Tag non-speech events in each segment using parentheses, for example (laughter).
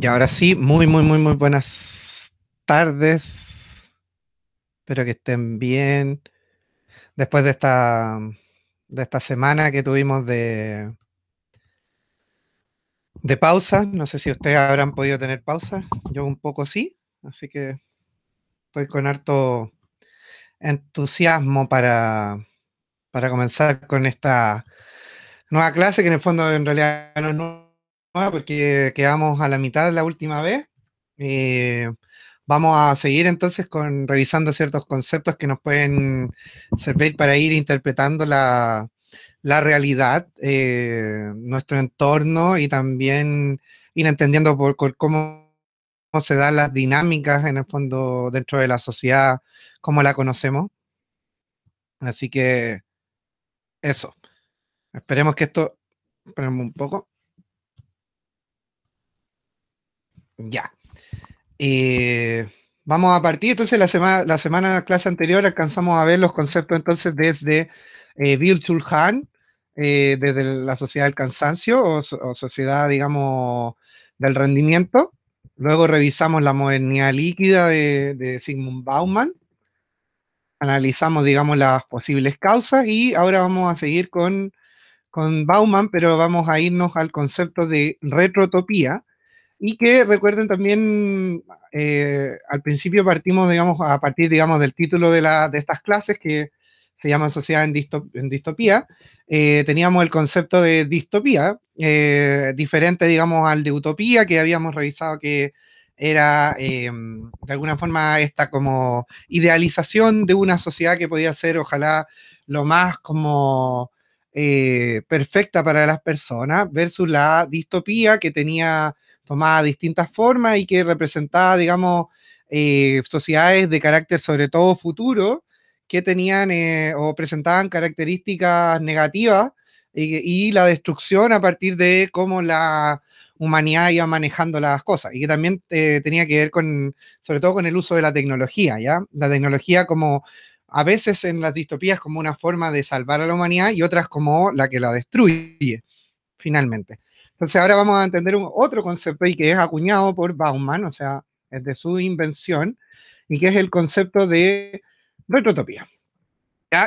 Y ahora sí, muy, muy, muy, muy buenas tardes. Espero que estén bien. Después de esta, de esta semana que tuvimos de, de pausa, no sé si ustedes habrán podido tener pausa. Yo un poco sí, así que estoy con harto entusiasmo para, para comenzar con esta nueva clase que en el fondo en realidad no es Ah, porque quedamos a la mitad la última vez. Eh, vamos a seguir entonces con revisando ciertos conceptos que nos pueden servir para ir interpretando la, realidad, eh, nuestro entorno y también ir entendiendo por, cómo se dan las dinámicas en el fondo dentro de la sociedad, como la conocemos. Así que eso. Esperemos que esto. Esperemos un poco. Ya. Eh, vamos a partir, entonces la semana, la semana clase anterior alcanzamos a ver los conceptos entonces desde eh, virtual Bill eh, desde la sociedad del cansancio o, sociedad, digamos, del rendimiento. Luego revisamos la modernidad líquida de, Sigmund Bauman. Analizamos, digamos, las posibles causas y ahora vamos a seguir con, con Bauman, pero vamos a irnos al concepto de retrotopía, y que recuerden también, eh, al principio partimos, digamos, a partir, digamos, del título de, estas clases que se llama Sociedad en, Distopía, eh, teníamos el concepto de distopía, eh, diferente, digamos, al de utopía que habíamos revisado que era, em, de alguna forma, esta como idealización de una sociedad que podía ser, ojalá, lo más como perfecta para las personas, versus la distopía que tenía tomaba distintas formas y que representaba, digamos, eh, sociedades de carácter sobre todo futuro que tenían eh, o presentaban características negativas y, la destrucción a partir de cómo la humanidad iba manejando las cosas y que también eh, tenía que ver con, sobre todo con el uso de la tecnología, ¿ya? La tecnología como a veces en las distopías como una forma de salvar a la humanidad y otras como la que la destruye finalmente. Entonces ahora vamos a entender otro concepto y que es acuñado por Bauman, o sea, es de su invención, y que es el concepto de retrotopía.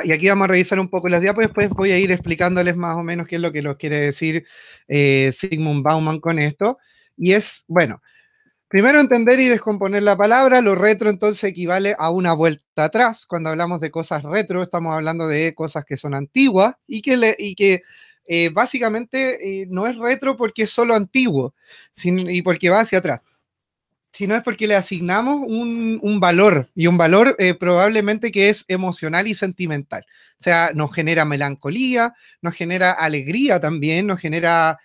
Y aquí vamos a revisar un poco las diapositivas, pues después voy a ir explicándoles más o menos qué es lo que los quiere decir eh, Sigmund Bauman con esto. Y es, bueno, Primero entender y descomponer la palabra, lo retro entonces equivale a una vuelta atrás. Cuando hablamos de cosas retro, estamos hablando de cosas que son antiguas y que, y que eh, básicamente eh, no es retro porque es solo antiguo y porque va hacia atrás, sino es porque le asignamos un, valor y un valor eh, probablemente que es emocional y sentimental. O sea, nos genera melancolía, nos genera alegría también, nos genera...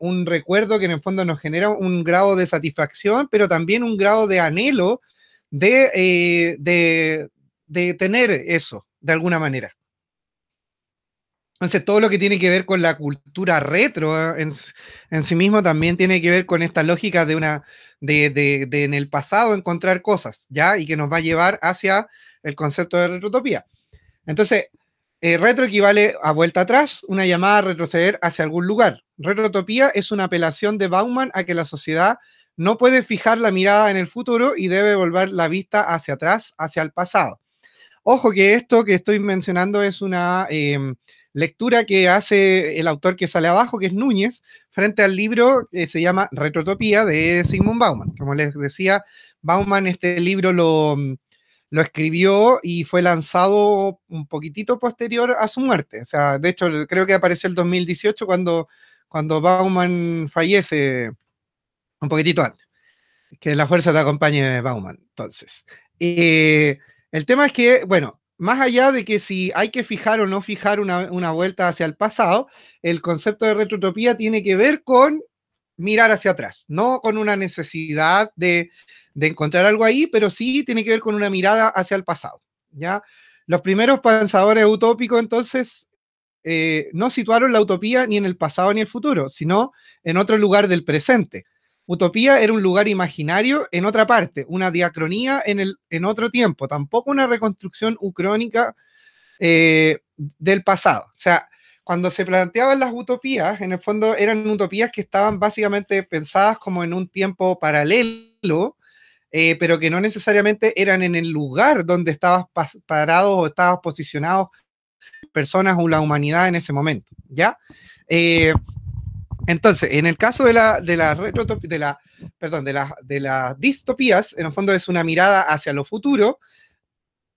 un recuerdo que en el fondo nos genera un grado de satisfacción, pero también un grado de anhelo de tener eso, de alguna manera. Entonces, todo lo que tiene que ver con la cultura retro ah, en, sí mismo también tiene que ver con esta lógica de una de, en el pasado encontrar cosas, ¿ya? Y que nos va a llevar hacia el concepto de retrotopía. Entonces, eh, retro equivale a vuelta atrás, una llamada a retroceder hacia algún lugar. Retrotopía es una apelación de Bauman a que la sociedad no puede fijar la mirada en el futuro y debe volver la vista hacia atrás, hacia el pasado. Ojo que esto que estoy mencionando es una... Em, lectura que hace el autor que sale abajo, que es Núñez, frente al libro que se llama Retrotopía de Sigmund Bauman. Como les decía, Bauman este libro lo, lo escribió y fue lanzado un poquitito posterior a su muerte. O sea, de hecho, creo que apareció el 2018 cuando, cuando Bauman fallece, un poquitito antes. Que la fuerza te acompañe, Bauman. Entonces, eh, el tema es que, bueno, más allá de que si hay que fijar o no fijar una, vuelta hacia el pasado, el concepto de retrotopía tiene que ver con mirar hacia atrás, no con una necesidad de, encontrar algo ahí, pero sí tiene que ver con una mirada hacia el pasado. ¿ya? Los primeros pensadores utópicos entonces eh, no situaron la utopía ni en el pasado ni en el futuro, sino en otro lugar del presente. Utopía era un lugar imaginario en otra parte, una diacronía en, el, en otro tiempo, tampoco una reconstrucción ucrónica eh, del pasado. O sea, cuando se planteaban las utopías, en el fondo eran utopías que estaban básicamente pensadas como en un tiempo paralelo, eh, pero que no necesariamente eran en el lugar donde estabas parado o estabas posicionados personas o la humanidad en ese momento, ¿ya? Eh, entonces, en el caso de la, de la, de la perdón, de, de las distopías, en el fondo es una mirada hacia lo futuro.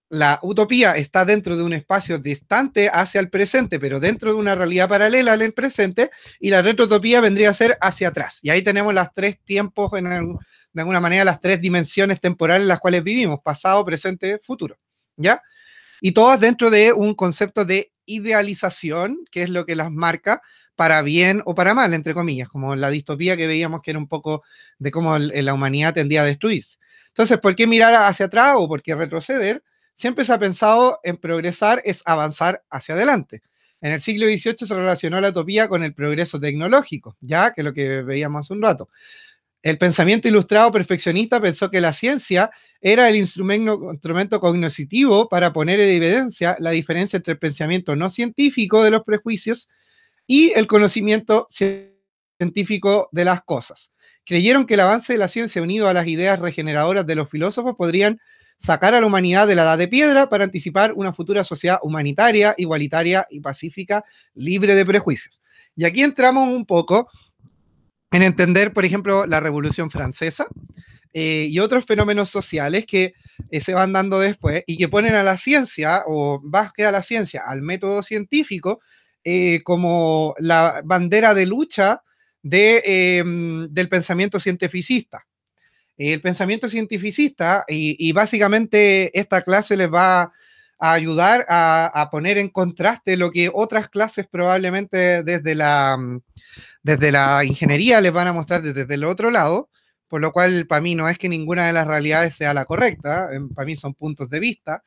La utopía está dentro de un espacio distante hacia el presente, pero dentro de una realidad paralela al presente, y la retrotopía vendría a ser hacia atrás. Y ahí tenemos las tres tiempos, en de alguna manera, las tres dimensiones temporales en las cuales vivimos, pasado, presente, futuro. ¿Ya? y todas dentro de un concepto de idealización, que es lo que las marca para bien o para mal, entre comillas, como la distopía que veíamos que era un poco de cómo eh, la humanidad tendía a destruirse. Entonces, ¿por qué mirar hacia atrás o por qué retroceder? Siempre se ha pensado en progresar es avanzar hacia adelante. En el siglo XVIII se relacionó la utopía con el progreso tecnológico, ya que es lo que veíamos hace un rato. El pensamiento ilustrado perfeccionista pensó que la ciencia era el instrumento, cognitivo para poner en evidencia la diferencia entre el pensamiento no científico de los prejuicios y el conocimiento científico de las cosas. Creyeron que el avance de la ciencia unido a las ideas regeneradoras de los filósofos podrían sacar a la humanidad de la edad de piedra para anticipar una futura sociedad humanitaria, igualitaria y pacífica, libre de prejuicios. Y aquí entramos un poco en entender, por ejemplo, la Revolución Francesa eh, y otros fenómenos sociales que eh, se van dando después y que ponen a la ciencia o más que a la ciencia, al método científico, eh, como la bandera de lucha de, del pensamiento cientificista. El pensamiento cientificista y, y básicamente esta clase les va a a ayudar a, poner en contraste lo que otras clases probablemente desde la, mm, desde la ingeniería les van a mostrar desde, el otro lado, por lo cual para mí no es que ninguna de las realidades sea la correcta, para mí son puntos de vista,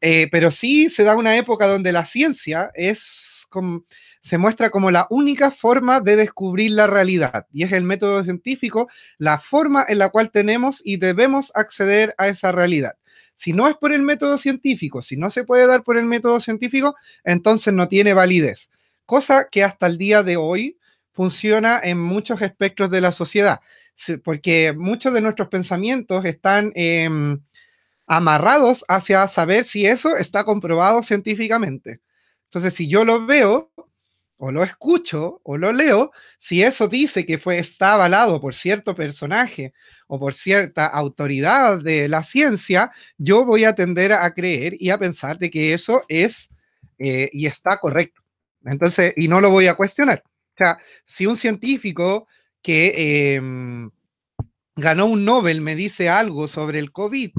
eh, pero sí se da una época donde la ciencia es se muestra como la única forma de descubrir la realidad y es el método científico la forma en la cual tenemos y debemos acceder a esa realidad. Si no es por el método científico, si no se puede dar por el método científico, entonces no tiene validez. Cosa que hasta el día de hoy funciona en muchos espectros de la sociedad, porque muchos de nuestros pensamientos están em, amarrados hacia saber si eso está comprobado científicamente. Entonces, si yo lo veo, o lo escucho o lo leo, si eso dice que fue, está avalado por cierto personaje o por cierta autoridad de la ciencia, yo voy a tender a creer y a pensar de que eso es eh, y está correcto. Entonces, y no lo voy a cuestionar. O sea, si un científico que em, ganó un Nobel me dice algo sobre el COVID,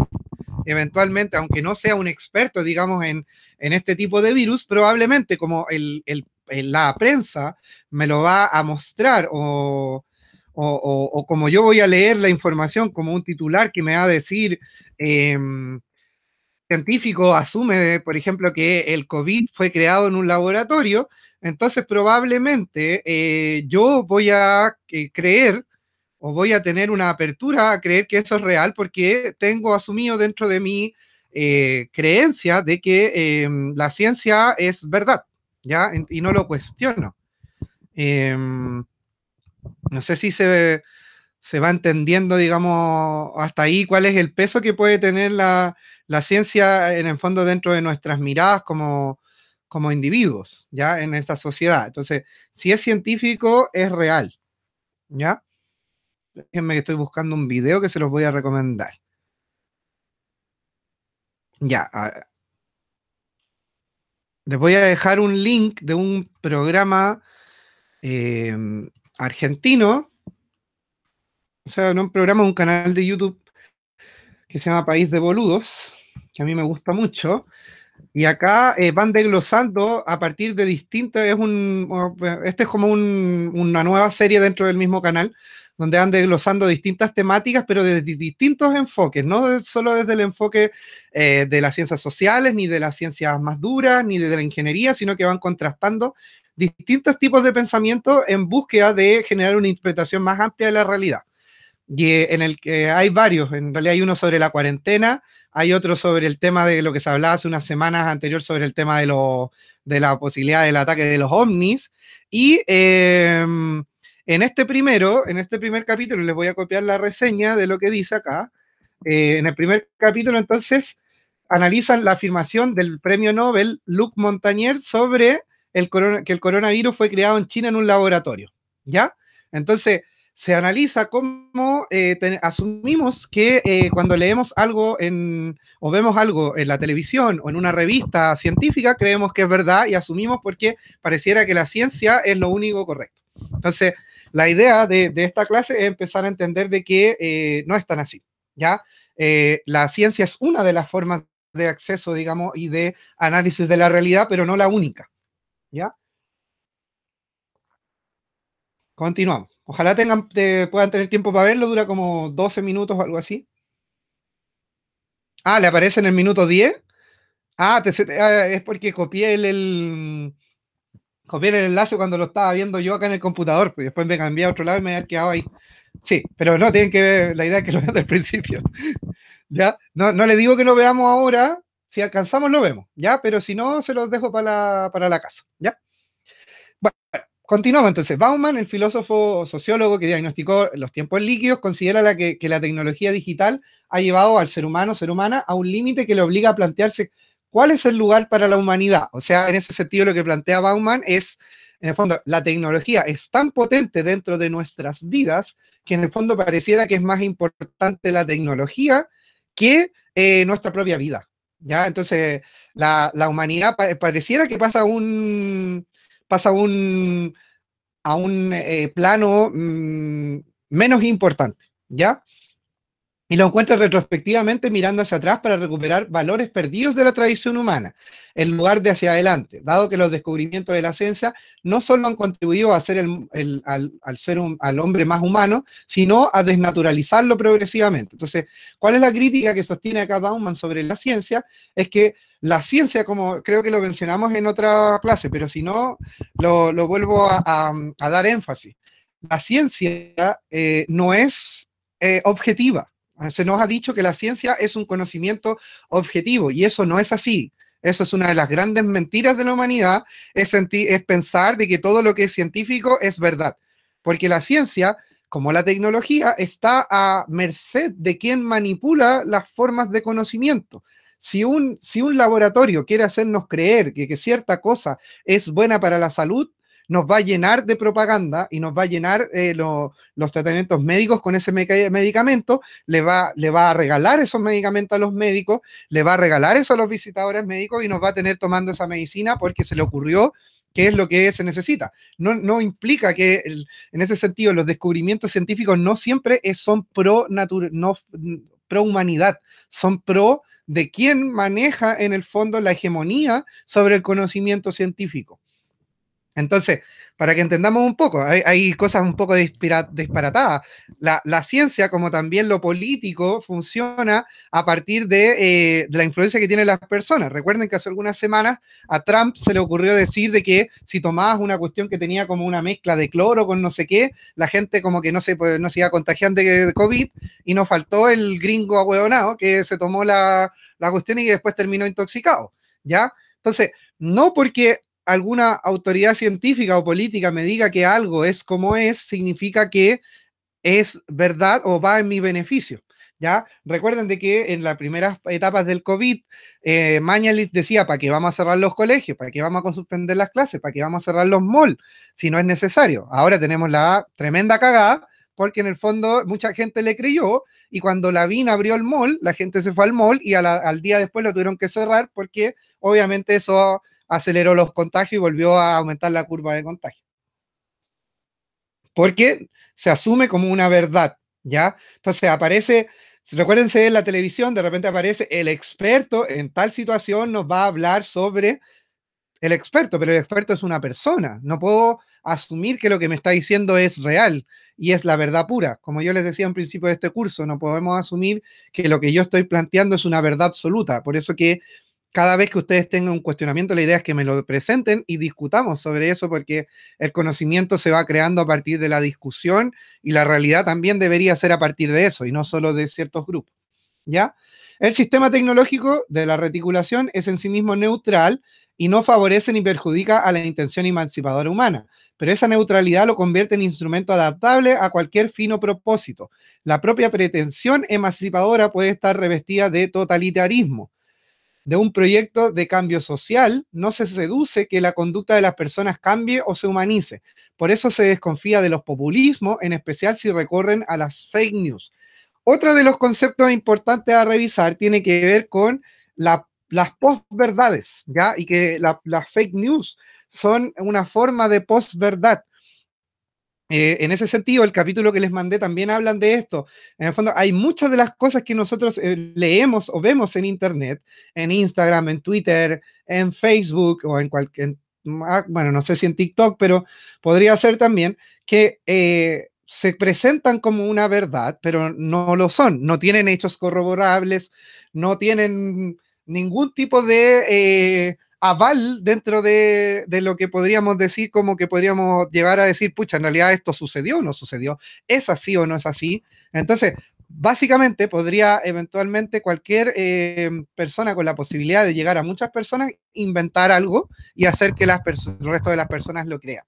eventualmente, aunque no sea un experto, digamos, en, este tipo de virus, probablemente como el, la prensa me lo va a mostrar o, como yo voy a leer la información como un titular que me va a decir, em, científico asume, por ejemplo, que el COVID fue creado en un laboratorio, entonces probablemente eh, yo voy a eh, creer o voy a tener una apertura a creer que eso es real porque tengo asumido dentro de mi eh, creencia de que em, la ciencia es verdad, ¿ya? Y no lo cuestiono. Em, no sé si se, se, va entendiendo, digamos, hasta ahí cuál es el peso que puede tener la, ciencia en el fondo dentro de nuestras miradas como, como individuos, ¿ya? En esta sociedad. Entonces, si es científico, es real, ¿ya? Déjenme que estoy buscando un video que se los voy a recomendar. Ya. Les voy a dejar un link de un programa em, argentino. O sea, no un programa, un canal de YouTube que se llama País de Boludos, que a mí me gusta mucho. Y acá eh, van desglosando a partir de distintas, es un, este es como una nueva serie dentro del mismo canal, donde van desglosando distintas temáticas, pero desde distintos enfoques, no solo desde el enfoque eh, de las ciencias sociales, ni de las ciencias más duras, ni de la ingeniería, sino que van contrastando distintos tipos de pensamiento en búsqueda de generar una interpretación más amplia de la realidad. Y eh, en el que hay varios, en realidad hay uno sobre la cuarentena, hay otro sobre el tema de lo que se hablaba hace unas semanas anterior sobre el tema de, de la posibilidad del ataque de los ovnis, y em, en este primero, en este primer capítulo, les voy a copiar la reseña de lo que dice acá. Eh, en el primer capítulo, entonces, analizan la afirmación del premio Nobel Luc Montagnier sobre el que el coronavirus fue creado en China en un laboratorio. ¿Ya? Entonces, se analiza cómo eh, asumimos que eh, cuando leemos algo en, o vemos algo en la televisión o en una revista científica, creemos que es verdad y asumimos porque pareciera que la ciencia es lo único correcto. Entonces, la idea de, esta clase es empezar a entender de que eh, no es tan así, ¿ya? Eh, la ciencia es una de las formas de acceso, digamos, y de análisis de la realidad, pero no la única, ¿ya? Continuamos. Ojalá tengan, puedan tener tiempo para verlo, dura como 12 minutos o algo así. Ah, le aparece en el minuto 10. Ah, ah, es porque copié el, Copié el enlace cuando lo estaba viendo yo acá en el computador, pues después me cambié a otro lado y me había quedado ahí. Sí, pero no, tienen que ver, la idea es que lo vean del (laughs) principio. ¿Ya? No, no le digo que lo veamos ahora, si alcanzamos lo vemos, ¿ya? Pero si no, se los dejo para la, casa, ¿ya? Bueno, continuamos entonces. Bauman, el filósofo sociólogo que diagnosticó los tiempos líquidos, considera que, que la tecnología digital ha llevado al ser humano, ser humana, a un límite que le obliga a plantearse cuál es el lugar para la humanidad. O sea, en ese sentido lo que plantea Bauman es, en el fondo, la tecnología es tan potente dentro de nuestras vidas que en el fondo pareciera que es más importante la tecnología que eh, nuestra propia vida. ¿ya? Entonces, la, humanidad pareciera que pasa un pasa un, a un eh, plano mm, menos importante. ¿ya? y lo encuentra retrospectivamente mirando hacia atrás para recuperar valores perdidos de la tradición humana, en lugar de hacia adelante, dado que los descubrimientos de la ciencia no solo han contribuido a hacer al, ser al hombre más humano, sino a desnaturalizarlo progresivamente. Entonces, ¿cuál es la crítica que sostiene acá Bauman sobre la ciencia? Es que la ciencia, como creo que lo mencionamos en otra clase, pero si no, lo, vuelvo a, dar énfasis. La ciencia eh, no es eh, objetiva Ah, se nos ha dicho que la ciencia es un conocimiento objetivo y eso no es así. Eso es una de las grandes mentiras de la humanidad, es, pensar de que todo lo que es científico es verdad, porque la ciencia, como la tecnología, está a merced de quien manipula las formas de conocimiento. Si un, si un laboratorio quiere hacernos creer que cierta cosa es buena para la salud, nos va a llenar de propaganda y nos va a llenar eh, los tratamientos médicos con ese medicamento, le va, le va a regalar esos medicamentos a los médicos, le va a regalar eso a los visitadores médicos y nos va a tener tomando esa medicina porque se le ocurrió qué es lo que se necesita. No, implica que, en ese sentido, los descubrimientos científicos no siempre son pro, pro humanidad, son pro de quien maneja en el fondo la hegemonía sobre el conocimiento científico. Entonces, para que entendamos un poco, hay, cosas un poco disparatadas. La, la, ciencia, como también lo político, funciona a partir eh, de, la influencia que tienen las personas. Recuerden que hace algunas semanas a Trump se le ocurrió decir de que si tomabas una cuestión que tenía como una mezcla de cloro con no sé qué, la gente como que no se, no se iba contagiando de COVID y nos faltó el gringo ahueonado que se tomó la, la cuestión y que después terminó intoxicado. ¿Ya? Entonces, no porque alguna autoridad científica o política me diga que algo es como es, significa que es verdad o va en mi beneficio. ¿Ya? Recuerden de que en las primeras etapas del COVID, eh, decía, ¿para qué vamos a cerrar los colegios? ¿Para qué vamos a suspender las clases? ¿Para qué vamos a cerrar los malls? Si no es necesario. Ahora tenemos la tremenda cagada, porque en el fondo mucha gente le creyó y cuando la VIN abrió el mall, la gente se fue al mall y al día después lo tuvieron que cerrar porque obviamente eso aceleró los contagios y volvió a aumentar la curva de contagio. Porque se asume como una verdad, ¿ya? Entonces aparece, recuérdense en la televisión, de repente aparece el experto en tal situación, nos va a hablar sobre el experto, pero el experto es una persona. No puedo asumir que lo que me está diciendo es real y es la verdad pura. Como yo les decía al principio de este curso, no podemos asumir que lo que yo estoy planteando es una verdad absoluta. Por eso que cada vez que ustedes tengan un cuestionamiento, la idea es que me lo presenten y discutamos sobre eso, porque el conocimiento se va creando a partir de la discusión y la realidad también debería ser a partir de eso y no solo de ciertos grupos. ¿Ya? El sistema tecnológico de la reticulación es en sí mismo neutral y no favorece ni perjudica a la intención emancipadora humana, pero esa neutralidad lo convierte en instrumento adaptable a cualquier fino propósito. La propia pretensión emancipadora puede estar revestida de totalitarismo de un proyecto de cambio social, no se seduce que la conducta de las personas cambie o se humanice. Por eso se desconfía de los populismos, en especial si recorren a las fake news. Otro de los conceptos importantes a revisar tiene que ver con las postverdades ¿ya? Y que las fake news son una forma de postverdad. Eh, en ese sentido, el capítulo que les mandé también hablan de esto. En el fondo, hay muchas de las cosas que nosotros eh, leemos o vemos en Internet, en Instagram, en Twitter, en Facebook o en cualquier, ah, bueno, no sé si en TikTok, pero podría ser también que eh, se presentan como una verdad, pero no lo son. No tienen hechos corroborables, no tienen ningún tipo de aval dentro de, lo que podríamos decir, como que podríamos llegar a decir, pucha, en realidad esto sucedió o no sucedió, es así o no es así. Entonces, básicamente podría eventualmente cualquier em, persona con la posibilidad de llegar a muchas personas inventar algo y hacer que las el resto de las personas lo crean.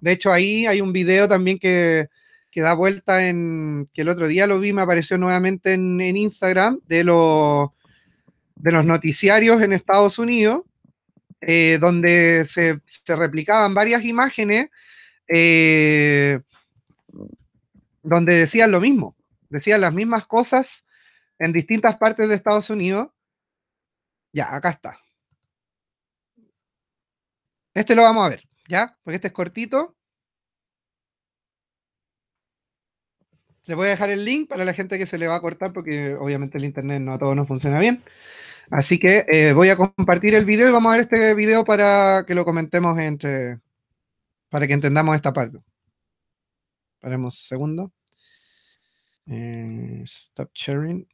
De hecho, ahí hay un video también que, da vuelta en, que el otro día lo vi, me apareció nuevamente en, Instagram, de los de los noticiarios en Estados Unidos, eh, donde se, replicaban varias imágenes eh, donde decían lo mismo, decían las mismas cosas en distintas partes de Estados Unidos. Ya, acá está. Este lo vamos a ver, ¿ya? Porque este es cortito. le voy a dejar el link para la gente que se le va a cortar porque obviamente el internet no a todos no funciona bien. Así que eh, voy a compartir el video y vamos a ver este video para que lo comentemos entre, para que entendamos esta parte. Paremos un segundo. Eh, stop sharing.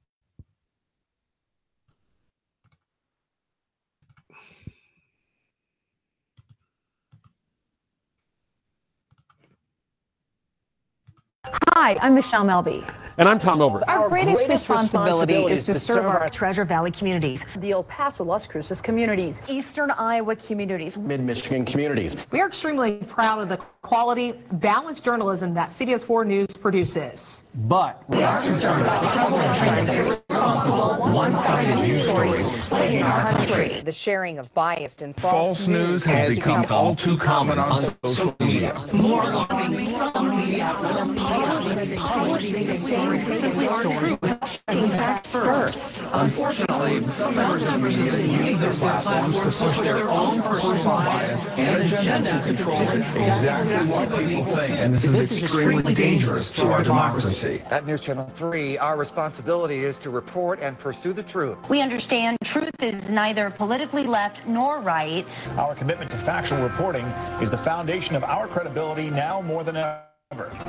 Hi, I'm Michelle Melby. And I'm Tom Elbert. Our, our greatest, greatest responsibility, responsibility, is to, to serve, serve our, our Treasure Valley communities, the El Paso, Las Cruces communities, Eastern Iowa communities, Mid Michigan communities. We are extremely proud of the quality, balanced journalism that CBS 4 News produces. But we are concerned about trouble and irresponsible, one-sided news stories plaguing our country. The sharing of biased and false, false news has, has become, become all too common on, social media. More alarming, some media outlets publish publish these same stories checking facts first. Unfortunately, some members of the media use their platforms to push their own personal bias and agenda to control exactly what people think, and this is extremely dangerous to our democracy. At News Channel 3, our responsibility is to report and pursue the truth. We understand truth is neither politically left nor right. Our commitment to factual reporting is the foundation of our credibility now more than ever.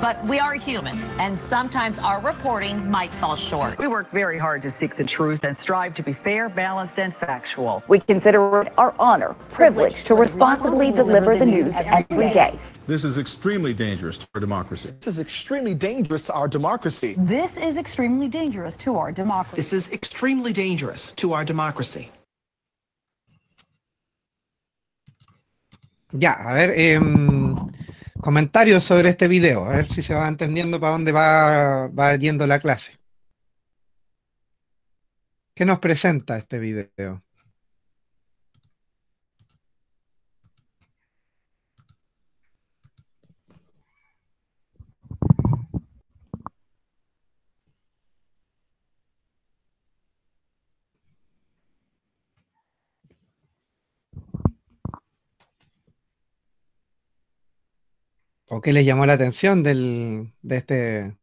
But we are human, and sometimes our reporting might fall short. We work very hard to seek the truth and strive to be fair, balanced, and factual. We consider it our honor, privilege, privilege to responsibly deliver the news every day. day. This is extremely dangerous to our democracy. This is extremely dangerous to our democracy. This is extremely dangerous to our democracy. This is extremely dangerous to our democracy. Ya, a ver, eh, comentarios sobre este video, a ver si se va entendiendo para dónde va, va yendo la clase. ¿Qué nos presenta este video? o qué les llamó la atención de, este,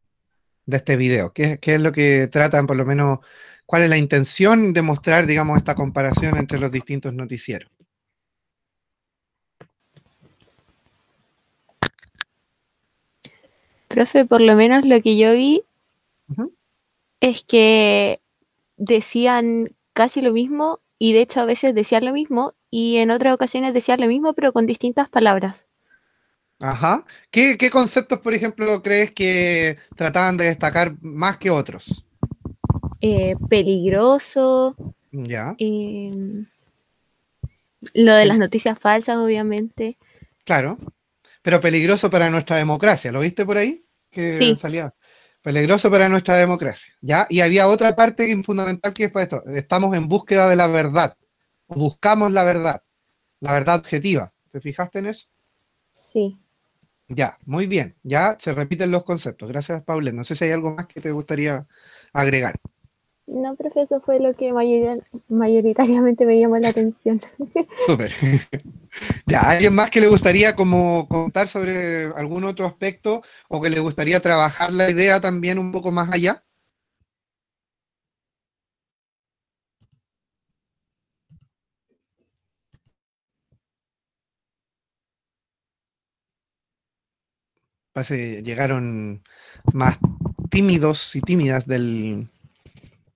de este video? ¿Qué, es lo que tratan, por lo menos, cuál es la intención de mostrar, digamos, esta comparación entre los distintos noticieros? Profe, por lo menos lo que yo vi es que decían casi lo mismo y de hecho a veces decían lo mismo y en otras ocasiones decían lo mismo pero con distintas palabras. Ajá. ¿Qué, conceptos, por ejemplo, crees que trataban de destacar más que otros? Eh, peligroso. Ya. Em, lo de las noticias falsas, obviamente. Claro. Pero peligroso para nuestra democracia. ¿Lo viste por ahí? Que sí. Peligroso para nuestra democracia. ¿Ya? Y había otra parte fundamental que es para esto. Estamos en búsqueda de la verdad. Buscamos la verdad. La verdad objetiva. ¿Te fijaste en eso? Sí. Ya, muy bien. Ya se repiten los conceptos. Gracias, Pablo. No sé si hay algo más que te gustaría agregar. No, profesor, fue lo que mayoritariamente me llamó la atención. (laughs) Súper. (laughs) Ya, ¿alguien más que le gustaría como contar sobre algún otro aspecto o que le gustaría trabajar la idea también un poco más allá? llegaron más tímidos y tímidas de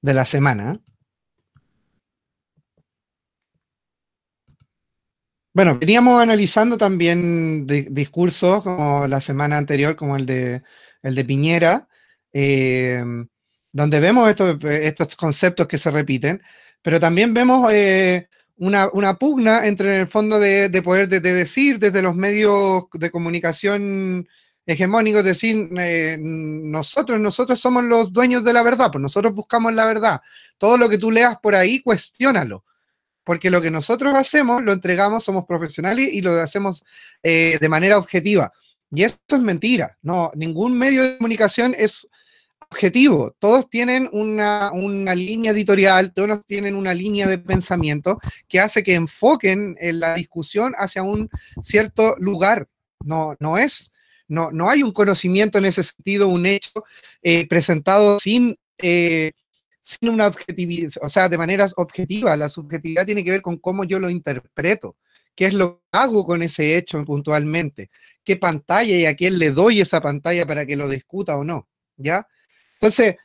la semana. Bueno, veníamos analizando también discursos como la semana anterior, como el de, el de Piñera, eh, donde vemos estos conceptos que se repiten, pero también vemos eh, una, pugna entre el fondo de, poder de, decir desde los medios de comunicación hegemónico, es decir, eh, nosotros, nosotros somos los dueños de la verdad, pues nosotros buscamos la verdad. Todo lo que tú leas por ahí, cuestiónalo. Porque lo que nosotros hacemos, lo entregamos, somos profesionales y lo hacemos eh, de manera objetiva. Y esto es mentira. No, ningún medio de comunicación es objetivo. Todos tienen una, línea editorial, todos tienen una línea de pensamiento que hace que enfoquen eh, la discusión hacia un cierto lugar. No, no es no, hay un conocimiento en ese sentido, un hecho eh, presentado sin, eh, sin una objetividad, o sea, de manera objetiva, La subjetividad tiene que ver con cómo yo lo interpreto, qué es lo que hago con ese hecho puntualmente, qué pantalla y a quién le doy esa pantalla para que lo discuta o no, ¿ya? Entonces,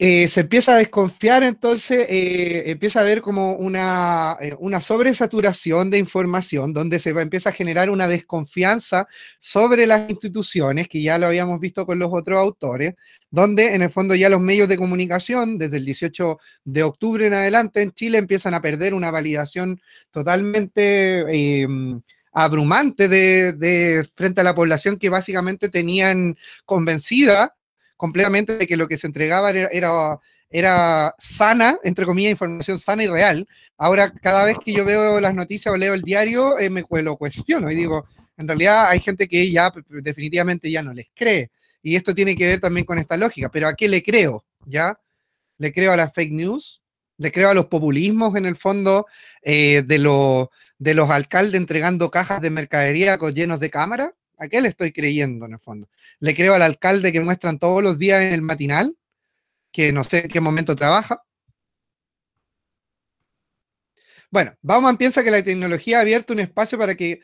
eh, se empieza a desconfiar, entonces eh, empieza a haber como una, eh, una sobresaturación de información, donde se va, empieza a generar una desconfianza sobre las instituciones, que ya lo habíamos visto con los otros autores, donde en el fondo ya los medios de comunicación, desde el 18 de octubre en adelante en Chile, empiezan a perder una validación totalmente em, abrumante frente a la población que básicamente tenían convencida completamente de que lo que se entregaba era, era, sana, entre comillas, información sana y real. Ahora, cada vez que yo veo las noticias o leo el diario, eh, me lo cuestiono y digo, en realidad hay gente que ya definitivamente ya no les cree. Y esto tiene que ver también con esta lógica, pero ¿a qué le creo? ¿Ya? ¿Le creo a las fake news? le creo a los populismos en el fondo eh, de, de los alcaldes entregando cajas de mercadería con, llenos de cámaras? ¿A qué le estoy creyendo en el fondo? Le creo al alcalde que muestran todos los días en el matinal, que no sé en qué momento trabaja. Bueno, Bauman piensa que la tecnología ha abierto un espacio para que,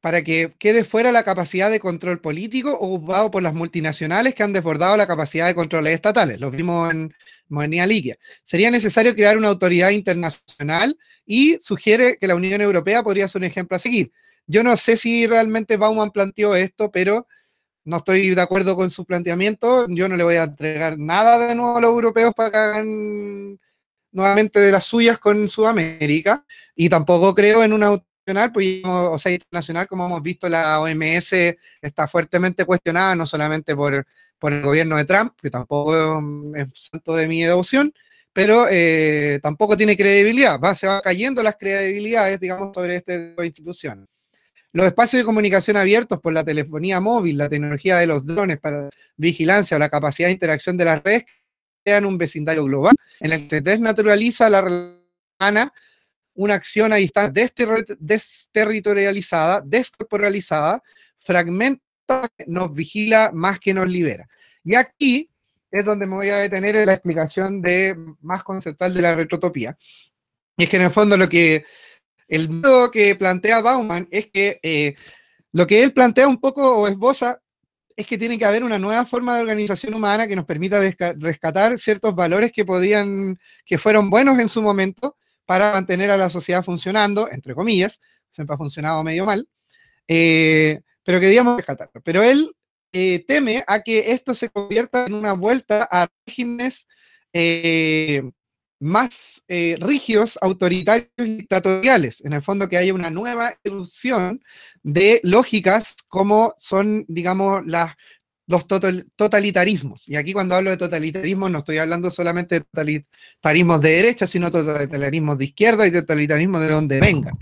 para que quede fuera la capacidad de control político ocupado por las multinacionales que han desbordado la capacidad de controles estatales. Lo vimos en Monía Ligia. Sería necesario crear una autoridad internacional y sugiere que la Unión Europea podría ser un ejemplo a seguir. Yo no sé si realmente Bauman planteó esto, pero no estoy de acuerdo con su planteamiento. Yo no le voy a entregar nada de nuevo a los europeos para que hagan nuevamente de las suyas con Sudamérica. Y tampoco creo en una nacional, pues, o sea, internacional, como hemos visto, la OMS está fuertemente cuestionada, no solamente por, el gobierno de Trump, que tampoco mm, es santo de mi devoción, pero eh, tampoco tiene credibilidad, va, se van cayendo las credibilidades, digamos, sobre estas dos instituciones. Los espacios de comunicación abiertos por la telefonía móvil, la tecnología de los drones para vigilancia o la capacidad de interacción de las redes crean un vecindario global en el que se desnaturaliza la relación una acción a distancia desterritorializada, descorporalizada, fragmenta, nos vigila más que nos libera. Y aquí es donde me voy a detener en la explicación de, más conceptual de la retrotopía. Y es que en el fondo lo que el miedo que plantea Bauman es que eh, lo que él plantea un poco o esboza es que tiene que haber una nueva forma de organización humana que nos permita rescatar ciertos valores que podían, que fueron buenos en su momento para mantener a la sociedad funcionando, entre comillas, siempre ha funcionado medio mal, eh, pero que digamos Pero él eh, teme a que esto se convierta en una vuelta a regímenes más eh, rígidos, autoritarios y dictatoriales. En el fondo que hay una nueva erupción de lógicas como son, digamos, las los totalitarismos. Y aquí cuando hablo de totalitarismo no estoy hablando solamente de totalitarismos de derecha, sino totalitarismos de izquierda y totalitarismos de donde vengan.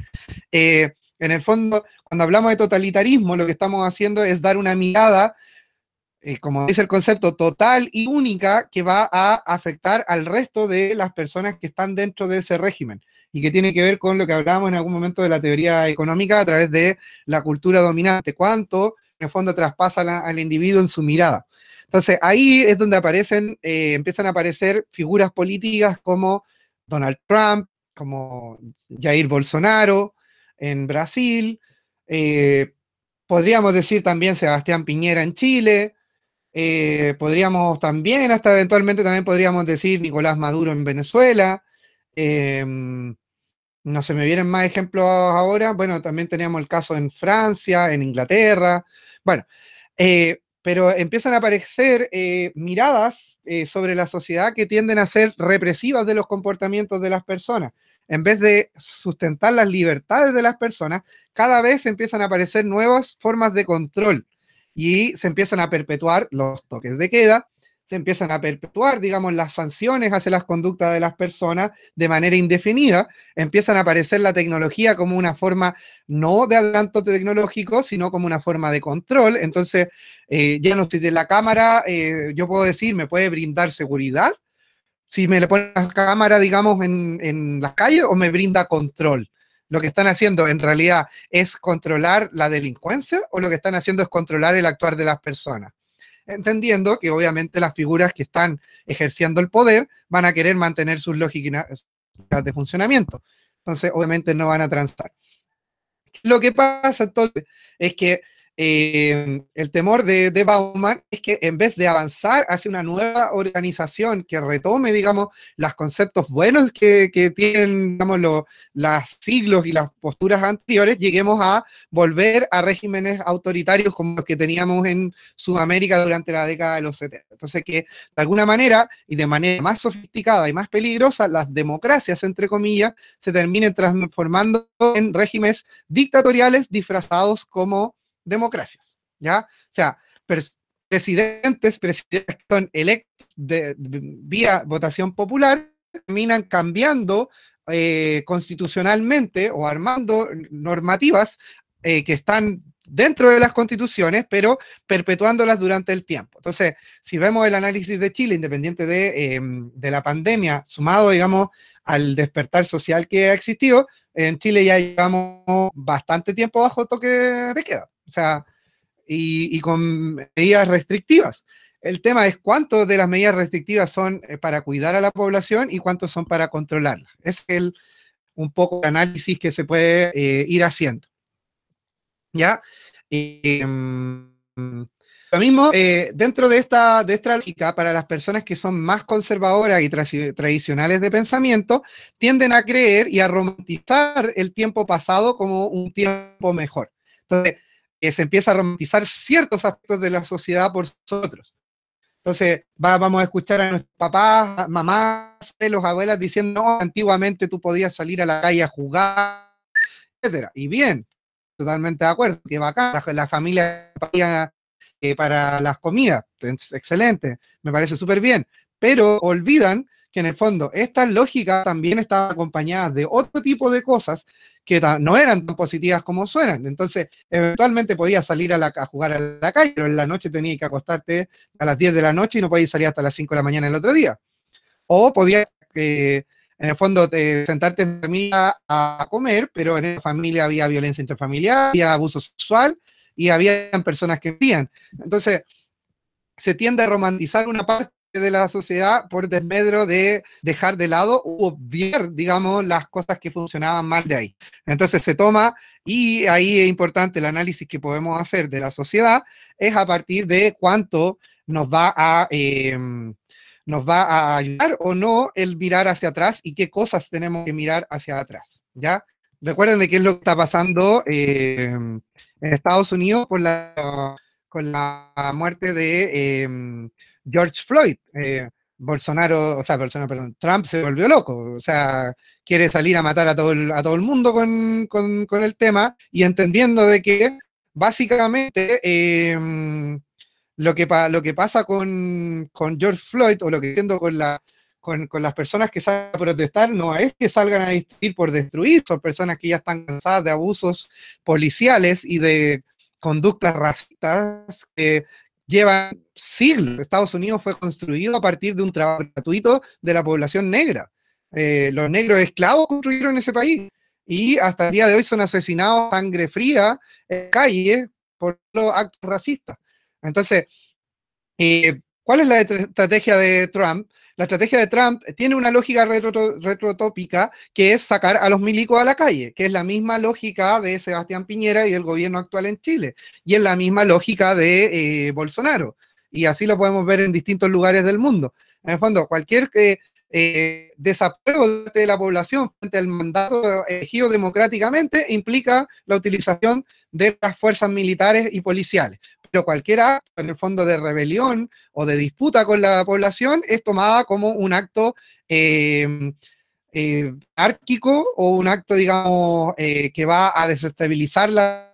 Eh, en el fondo, cuando hablamos de totalitarismo, lo que estamos haciendo es dar una mirada eh, como dice el concepto, total y única que va a afectar al resto de las personas que están dentro de ese régimen y que tiene que ver con lo que hablábamos en algún momento de la teoría económica a través de la cultura dominante, cuánto en el fondo traspasa al individuo en su mirada. Entonces ahí es donde aparecen, eh, empiezan a aparecer figuras políticas como Donald Trump, como Jair Bolsonaro en Brasil, eh, podríamos decir también Sebastián Piñera en Chile, eh, podríamos también, hasta eventualmente también podríamos decir Nicolás Maduro en Venezuela. Em, no se me vienen más ejemplos ahora. Bueno, también teníamos el caso en Francia, en Inglaterra. Bueno, eh, pero empiezan a aparecer eh, miradas sobre la sociedad que tienden a ser represivas de los comportamientos de las personas. En vez de sustentar las libertades de las personas, cada vez empiezan a aparecer nuevas formas de control y se empiezan a perpetuar los toques de queda, se empiezan a perpetuar, digamos, las sanciones hacia las conductas de las personas de manera indefinida, empiezan a aparecer la tecnología como una forma no de adelanto tecnológico, sino como una forma de control. Entonces, eh, ya no estoy de la cámara, eh, yo puedo decir, me puede brindar seguridad, si me le pone la cámara, digamos, en, en las calles o me brinda control lo que están haciendo en realidad es controlar la delincuencia o lo que están haciendo es controlar el actuar de las personas. Entendiendo que obviamente las figuras que están ejerciendo el poder van a querer mantener sus lógicas de funcionamiento. Entonces, obviamente no van a transar. Lo que pasa entonces es que eh, el temor de, Bauman es que en vez de avanzar hacia una nueva organización que retome, digamos, los conceptos buenos que, que tienen, digamos, los siglos y las posturas anteriores, lleguemos a volver a regímenes autoritarios como los que teníamos en Sudamérica durante la década de los 70. Entonces, que de alguna manera y de manera más sofisticada y más peligrosa, las democracias, entre comillas, se terminen transformando en regímenes dictatoriales disfrazados como democracias, ¿ya? O sea, presidentes, presidentes que son electos de, vía votación popular, terminan cambiando eh, constitucionalmente o armando normativas eh, que están dentro de las constituciones, pero perpetuándolas durante el tiempo. Entonces, si vemos el análisis de Chile, independiente de, em, de la pandemia, sumado, digamos, al despertar social que ha existido, en Chile ya llevamos bastante tiempo bajo toque de queda. O sea, y, con medidas restrictivas. El tema es cuánto de las medidas restrictivas son eh, para cuidar a la población y cuántos son para controlarla. Es el, un poco el análisis que se puede eh, ir haciendo. ¿Ya? Em, lo mismo, eh, dentro de esta, de lógica, para las personas que son más conservadoras y tradicionales de pensamiento, tienden a creer y a romantizar el tiempo pasado como un tiempo mejor. Entonces, se empieza a romantizar ciertos aspectos de la sociedad por nosotros. Entonces, vamos a escuchar a nuestros papás, mamás, los abuelas diciendo, antiguamente tú podías salir a la calle a jugar, etcétera. Y bien, totalmente de acuerdo, que va la, la familia para, eh, para las comidas, excelente, me parece súper bien, pero olvidan que en el fondo esta lógica también está acompañada de otro tipo de cosas que no eran tan positivas como suenan. Entonces, eventualmente podías salir a, la, jugar a la calle, pero en la noche tenías que acostarte a las 10 de la noche y no podías salir hasta las 5 de la mañana el otro día. O podías, eh, en el fondo, eh, sentarte en familia a comer, pero en esa familia había violencia intrafamiliar, había abuso sexual y había personas que vivían. Entonces, se tiende a romantizar una parte de la sociedad por desmedro de dejar de lado o obviar, digamos, las cosas que funcionaban mal de ahí. Entonces se toma, y ahí es importante el análisis que podemos hacer de la sociedad, es a partir de cuánto nos va a... Em, nos va a ayudar o no el mirar hacia atrás y qué cosas tenemos que mirar hacia atrás, ¿ya? Recuerden de qué es lo que está pasando em, en Estados Unidos por la, con la muerte de em, George Floyd. Eh, Bolsonaro, o sea, Bolsonaro, perdón, Trump se volvió loco, o sea, quiere salir a matar a todo el, a todo el mundo con, el tema y entendiendo de que básicamente em, lo, que lo que pasa con, George Floyd o lo que entiendo con, la, con, con, las personas que salen a protestar no es que salgan a destruir por destruir, son personas que ya están cansadas de abusos policiales y de conductas racistas que, lleva siglos. Estados Unidos fue construido a partir de un trabajo gratuito de la población negra. Eh, los negros esclavos construyeron ese país y hasta el día de hoy son asesinados a sangre fría en calle por los actos racistas. Entonces, eh, ¿Cuál es la estrategia de Trump? La estrategia de Trump tiene una lógica retrotópica que es sacar a los milicos a la calle, que es la misma lógica de Sebastián Piñera y del gobierno actual en Chile, y es la misma lógica de eh, Bolsonaro. Y así lo podemos ver en distintos lugares del mundo. En el fondo, cualquier eh, eh, desapruebo de la población frente al mandato elegido democráticamente implica la utilización de las fuerzas militares y policiales pero cualquier acto en el fondo de rebelión o de disputa con la población es tomada como un acto eh, eh árquico o un acto, digamos, eh, que va a desestabilizar la...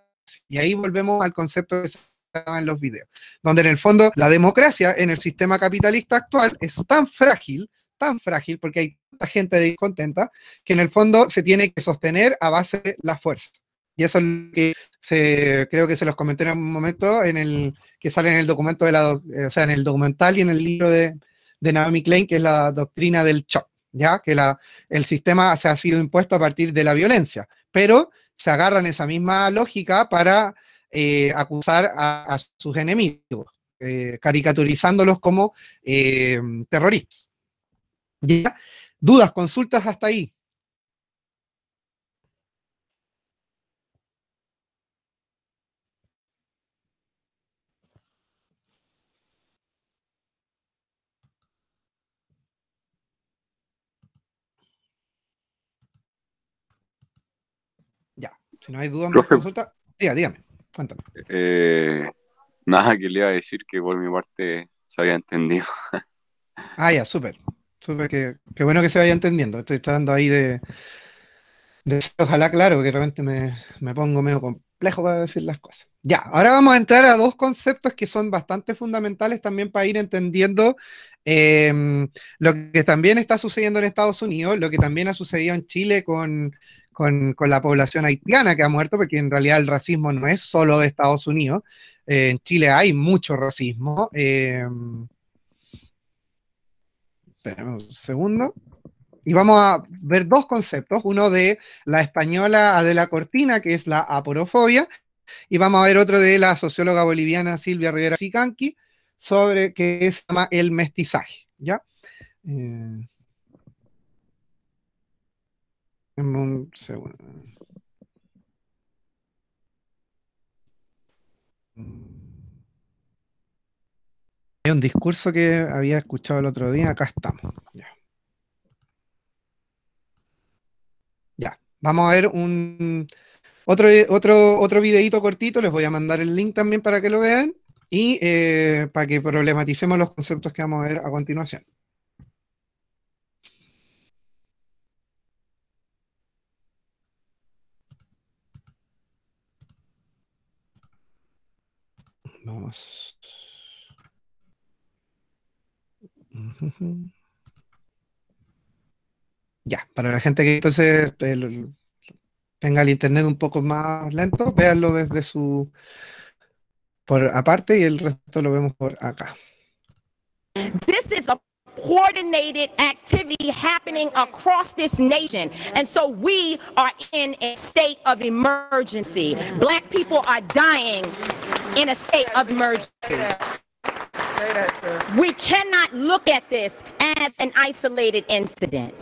Y ahí volvemos al concepto que de en los videos, donde en el fondo la democracia en el sistema capitalista actual es tan frágil, tan frágil, porque hay tanta gente descontenta, que en el fondo se tiene que sostener a base de la fuerza. Y eso es lo que se, creo que se los comenté en un momento, en el, que sale en el documento de la, eh, o sea, en el documental y en el libro de, Naomi Klein, que es la doctrina del shock, ¿ya? Que la, el sistema se ha sido impuesto a partir de la violencia, pero se agarran esa misma lógica para eh, acusar a, sus enemigos, eh, caricaturizándolos como terroristas. ¿Ya? Dudas, consultas hasta ahí. Si no hay dudas, Profe, consulta. dígame, cuéntame. Eh, nada, que le iba a decir que por mi parte se había entendido. (laughs) ah, ya, súper. Súper, que, bueno que se vaya entendiendo. Estoy dando ahí de, Ojalá, claro, que realmente me, me pongo medio complejo para decir las cosas. Ya, ahora vamos a entrar a dos conceptos que son bastante fundamentales también para ir entendiendo em, lo que también está sucediendo en Estados Unidos, lo que también ha sucedido en Chile con, con, la población haitiana que ha muerto, porque en realidad el racismo no es solo de Estados Unidos. Eh, en Chile hay mucho racismo. Eh, un segundo. Y vamos a ver dos conceptos, uno de la española Adela Cortina, que es la aporofobia, y vamos a ver otro de la socióloga boliviana Silvia Rivera Chicanqui, sobre que se llama el mestizaje. ¿ya? Eh, un segundo. Hay un discurso que había escuchado el otro día, acá estamos. Ya. Vamos a ver un otro, otro, otro videito cortito, les voy a mandar el link también para que lo vean y eh, para que problematicemos los conceptos que vamos a ver a continuación. Vamos. Ya, para la gente que entonces eh, tenga el internet un poco más lento, véanlo desde su por aparte y el resto lo vemos por acá. This is a coordinated activity happening across this nation. And so we are in a state of emergency. Black people are dying in a state of emergency. We cannot look at this as an isolated incident.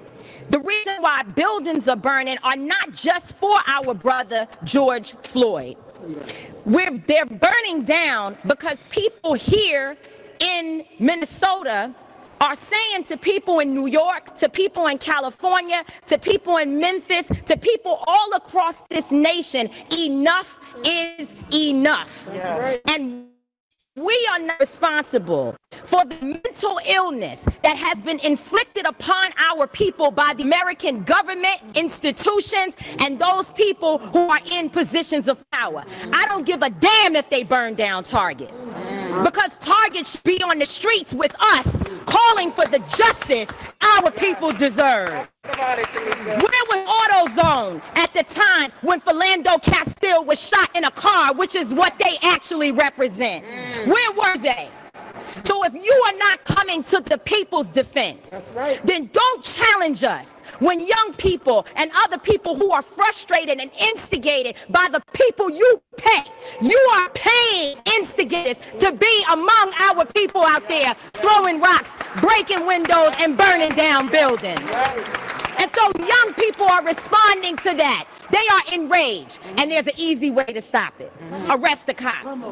The reason why buildings are burning are not just for our brother George Floyd. We're, they're burning down because people here in Minnesota are saying to people in New York, to people in California, to people in Memphis, to people all across this nation, enough is enough. And we are not responsible for the mental illness that has been inflicted upon our people by the American government, institutions, and those people who are in positions of power. I don't give a damn if they burn down Target because Target should be on the streets with us calling for the justice our people deserve. Where was AutoZone at the time when Philando Castile was shot in a car, which is what they actually represent? Mm. Where were they? So if you are not coming to the people's defense, right. then don't challenge us when young people and other people who are frustrated and instigated by the people you pay. You are paying instigators to be among our people out there throwing rocks, breaking windows, and burning down buildings. And so young people are responding to that. They are enraged, and there's an easy way to stop it. Arrest the cops,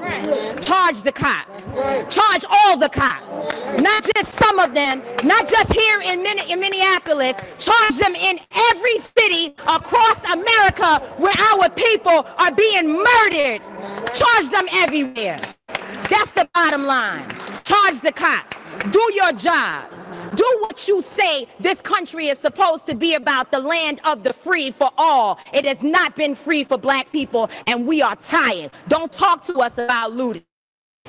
charge the cops, charge all the cops, not just some of them, not just here in, in Minneapolis, charge them in every city across America where our people are being murdered murdered. Charge them everywhere. That's the bottom line. Charge the cops. Do your job. Do what you say this country is supposed to be about the land of the free for all. It has not been free for black people, and we are tired. Don't talk to us about looting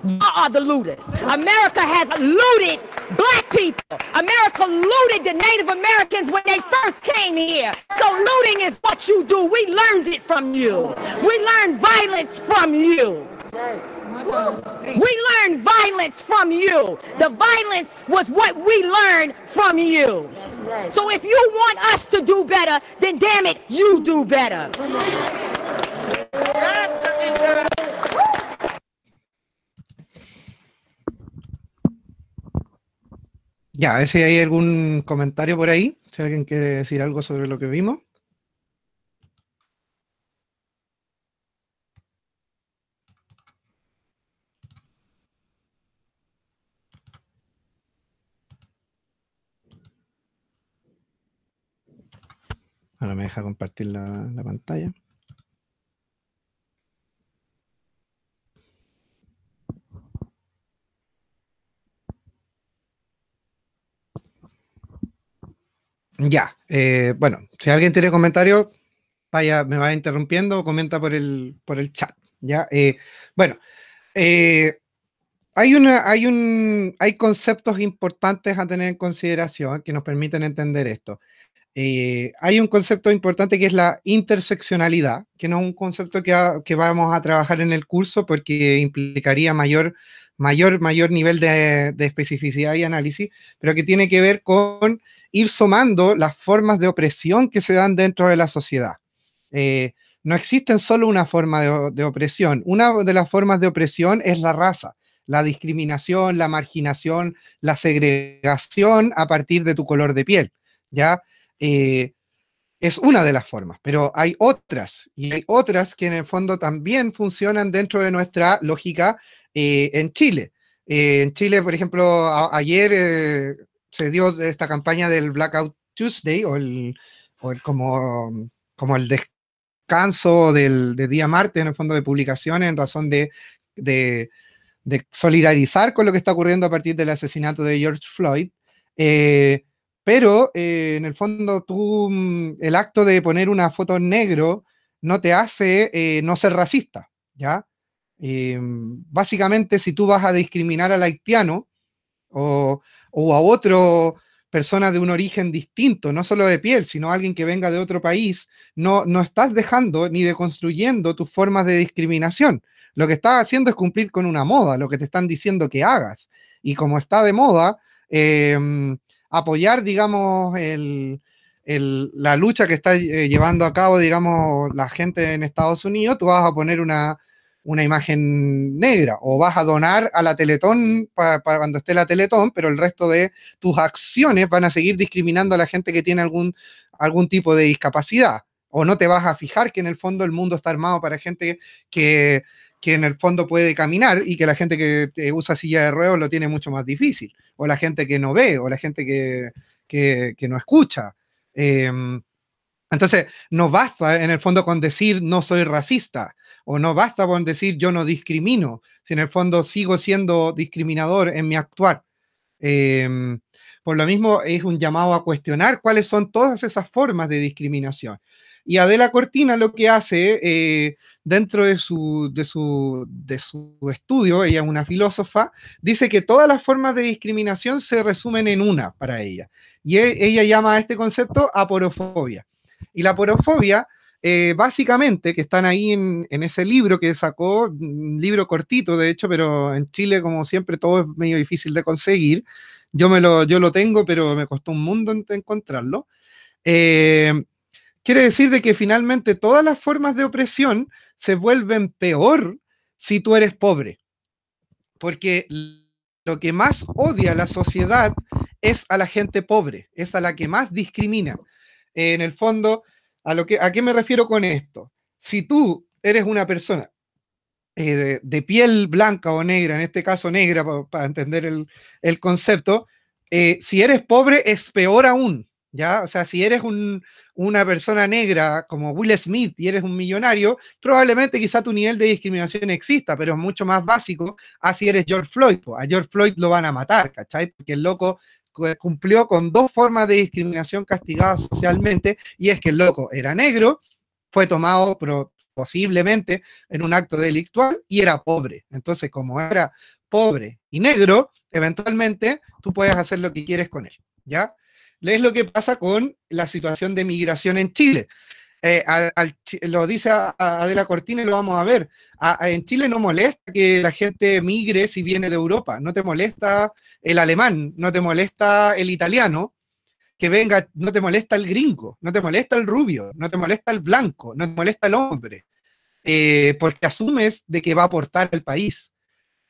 you are the looters. America has looted black people. America looted the Native Americans when they first came here. So looting is what you do. We learned it from you. We learned violence from you. We learned violence from you. The violence was what we learned from you. So if you want us to do better, then damn it, you do better. Ya, a ver si hay algún comentario por ahí, si alguien quiere decir algo sobre lo que vimos. Ahora me deja compartir la, la pantalla. Ya, eh, bueno, si alguien tiene comentarios, vaya, me va interrumpiendo o comenta por el, por el chat. Ya, eh, bueno, eh, hay, una, hay, un, hay conceptos importantes a tener en consideración que nos permiten entender esto. hay un concepto importante que es la interseccionalidad, que no es un concepto que vamos a trabajar en el curso porque implicaría mayor mayor, mayor nivel de, especificidad y análisis, pero que tiene que ver con ir sumando las formas de opresión que se dan dentro de la sociedad. Eh, no existen solo una forma de, opresión. Una de las formas de opresión es la raza, la discriminación, la marginación, la segregación a partir de tu color de piel. ¿ya? Eh, es una de las formas, pero hay otras, y hay otras que en el fondo también funcionan dentro de nuestra lógica eh, en Chile. Eh, en Chile, por ejemplo, ayer eh, se dio esta campaña del Blackout Tuesday o el, como, como el descanso del, día martes en el fondo de publicaciones, en razón de, solidarizar con lo que está ocurriendo a partir del asesinato de George Floyd. pero en el fondo tú, mm, el acto de poner una foto en negro no te hace no ser racista, ¿ya? Eh, básicamente, si tú vas a discriminar al haitiano o, a otra persona de un origen distinto, no solo de piel, sino alguien que venga de otro país, no, no estás dejando ni deconstruyendo tus formas de discriminación. Lo que estás haciendo es cumplir con una moda, lo que te están diciendo que hagas. Y como está de moda, em, apoyar, digamos, la lucha que está eh, llevando a cabo, digamos, la gente en Estados Unidos, tú vas a poner una una imagen negra o vas a donar a la Teletón para cuando esté la Teletón, pero el resto de tus acciones van a seguir discriminando a la gente que tiene algún, algún tipo de discapacidad. O no te vas a fijar que en el fondo el mundo está armado para gente que, en el fondo puede caminar y que la gente que usa silla de ruedas lo tiene mucho más difícil. O la gente que no ve, o la gente que, no escucha. Em, entonces, no basta en el fondo con decir no soy racista o no basta con decir yo no discrimino, si en el fondo sigo siendo discriminador en mi actuar. Em, por lo mismo, es un llamado a cuestionar cuáles son todas esas formas de discriminación. Y Adela Cortina lo que hace eh, dentro de su, estudio, ella es una filósofa, dice que todas las formas de discriminación se resumen en una para ella. Y e, ella llama a este concepto aporofobia. Y la aporofobia eh, básicamente, que están ahí en, ese libro que sacó, un libro cortito de hecho, pero en Chile, como siempre, todo es medio difícil de conseguir. Yo, me lo, yo lo tengo, pero me costó un mundo encontrarlo. Eh, quiere decir de que finalmente todas las formas de opresión se vuelven peor si tú eres pobre. Porque lo que más odia a la sociedad es a la gente pobre, es a la que más discrimina. Eh, en el fondo, ¿A, lo que, ¿A qué me refiero con esto? Si tú eres una persona eh, de, piel blanca o negra, en este caso negra para entender el, concepto, eh, si eres pobre es peor aún, ¿ya? O sea, si eres una persona negra como Will Smith y eres un millonario, probablemente quizá tu nivel de discriminación exista, pero es mucho más básico así si eres George Floyd. a George Floyd lo van a matar, ¿cachai? Porque el loco cumplió con dos formas de discriminación castigadas socialmente, y es que el loco era negro, fue tomado posiblemente en un acto delictual y era pobre. Entonces, como era pobre y negro, eventualmente tú puedes hacer lo que quieres con él, ¿ya? Es lo que pasa con la situación de migración en Chile. Eh, al, lo dice Adela Cortina y lo vamos a ver. en Chile no molesta que la gente migre si viene de Europa, no te molesta el alemán, no te molesta el italiano, que venga, no te molesta el gringo, no te molesta el rubio, no te molesta el blanco, no te molesta el hombre, eh, porque asumes de que va a aportar al país.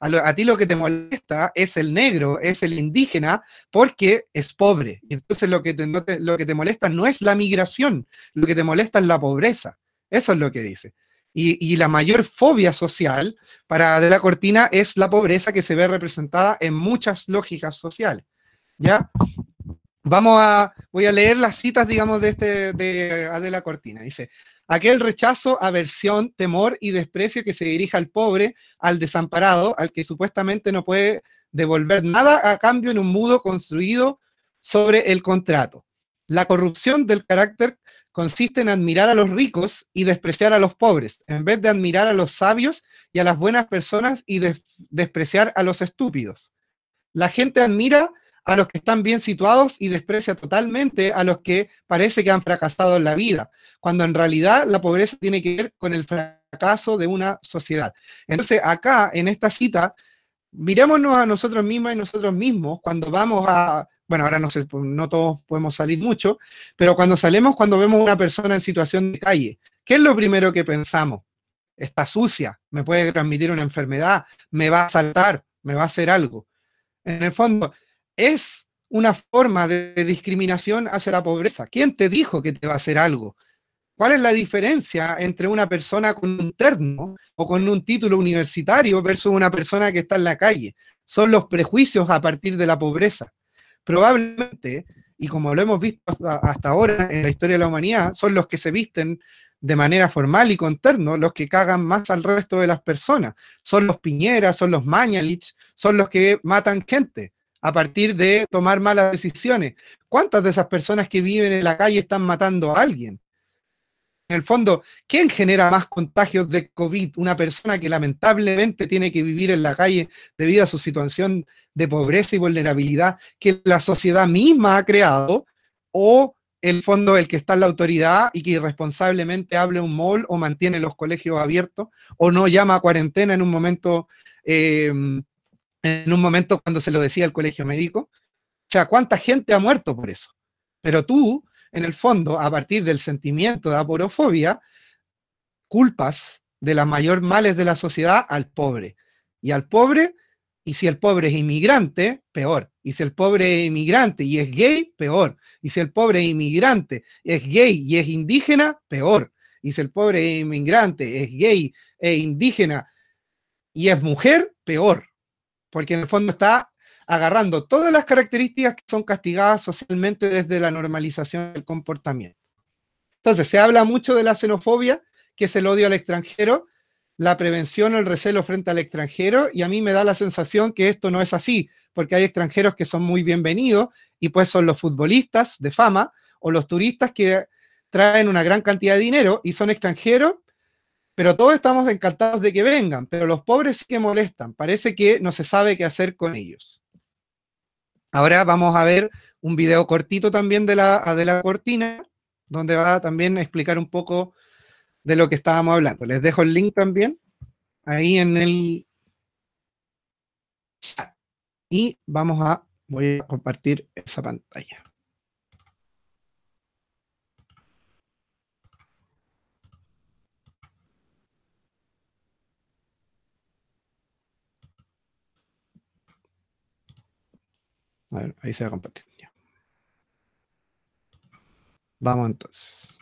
A, ti lo que te molesta es el negro, es el indígena, porque es pobre. Entonces lo que, te, lo que te molesta no es la migración, lo que te molesta es la pobreza. Eso es lo que dice. Y, la mayor fobia social para Adela Cortina es la pobreza que se ve representada en muchas lógicas sociales. ¿Ya? Vamos a, voy a leer las citas, digamos, de, este, de, Cortina. Dice, Aquel rechazo, aversión, temor y desprecio que se dirige al pobre, al desamparado, al que supuestamente no puede devolver nada a cambio en un mudo construido sobre el contrato. La corrupción del carácter consiste en admirar a los ricos y despreciar a los pobres, en vez de admirar a los sabios y a las buenas personas y despreciar a los estúpidos. La gente admira a los que están bien situados y desprecia totalmente a los que parece que han fracasado en la vida, cuando en realidad la pobreza tiene que ver con el fracaso de una sociedad. Entonces, acá, en esta cita, mirémonos a nosotros mismos y nosotros mismos cuando vamos a... Bueno, ahora no, sé, pues, no todos podemos salir mucho, pero cuando salimos, cuando vemos a una persona en situación de calle, ¿qué es lo primero que pensamos? Está sucia, me puede transmitir una enfermedad, me va a saltar, me va a hacer algo. En el fondo, es una forma de, discriminación hacia la pobreza. ¿Quién te dijo que te va a hacer algo? ¿Cuál es la diferencia entre una persona con un terno o con un título universitario versus una persona que está en la calle? Son los prejuicios a partir de la pobreza. Probablemente, y como lo hemos visto hasta, ahora en la historia de la humanidad, son los que se visten de manera formal y con terno los que cagan más al resto de las personas. Son los Piñeras, son los Mañalich, son los que matan gente a partir de tomar malas decisiones. ¿Cuántas de esas personas que viven en la calle están matando a alguien? En el fondo, ¿quién genera más contagios de COVID? Una persona que lamentablemente tiene que vivir en la calle debido a su situación de pobreza y vulnerabilidad que la sociedad misma ha creado, o el fondo el que está en la autoridad y que irresponsablemente hable un mall o mantiene los colegios abiertos, o no llama a cuarentena en un momento eh, en un momento cuando se lo decía el colegio médico. O sea, ¿cuánta gente ha muerto por eso? Pero tú, en el fondo, a partir del sentimiento de aporofobia, culpas de las mayor males de la sociedad al pobre. Y al pobre, y si el pobre es inmigrante, peor. Y si el pobre es inmigrante y es gay, peor. Y si el pobre inmigrante es gay y es indígena, peor. Y si el pobre inmigrante es gay e indígena y es mujer, peor porque en el fondo está agarrando todas las características que son castigadas socialmente desde la normalización del comportamiento. Entonces, se habla mucho de la xenofobia, que es el odio al extranjero, la prevención o el recelo frente al extranjero, y a mí me da la sensación que esto no es así, porque hay extranjeros que son muy bienvenidos, y pues son los futbolistas de fama o los turistas que traen una gran cantidad de dinero y son extranjeros pero todos estamos encantados de que vengan, pero los pobres sí que molestan. Parece que no se sabe qué hacer con ellos. Ahora vamos a ver un video cortito también de la, ah, de la cortina, donde va también a explicar un poco de lo que estábamos hablando. Les dejo el link también ahí en el chat. Y vamos a, voy a compartir esa pantalla. A ver, ahí se va a Vamos entonces.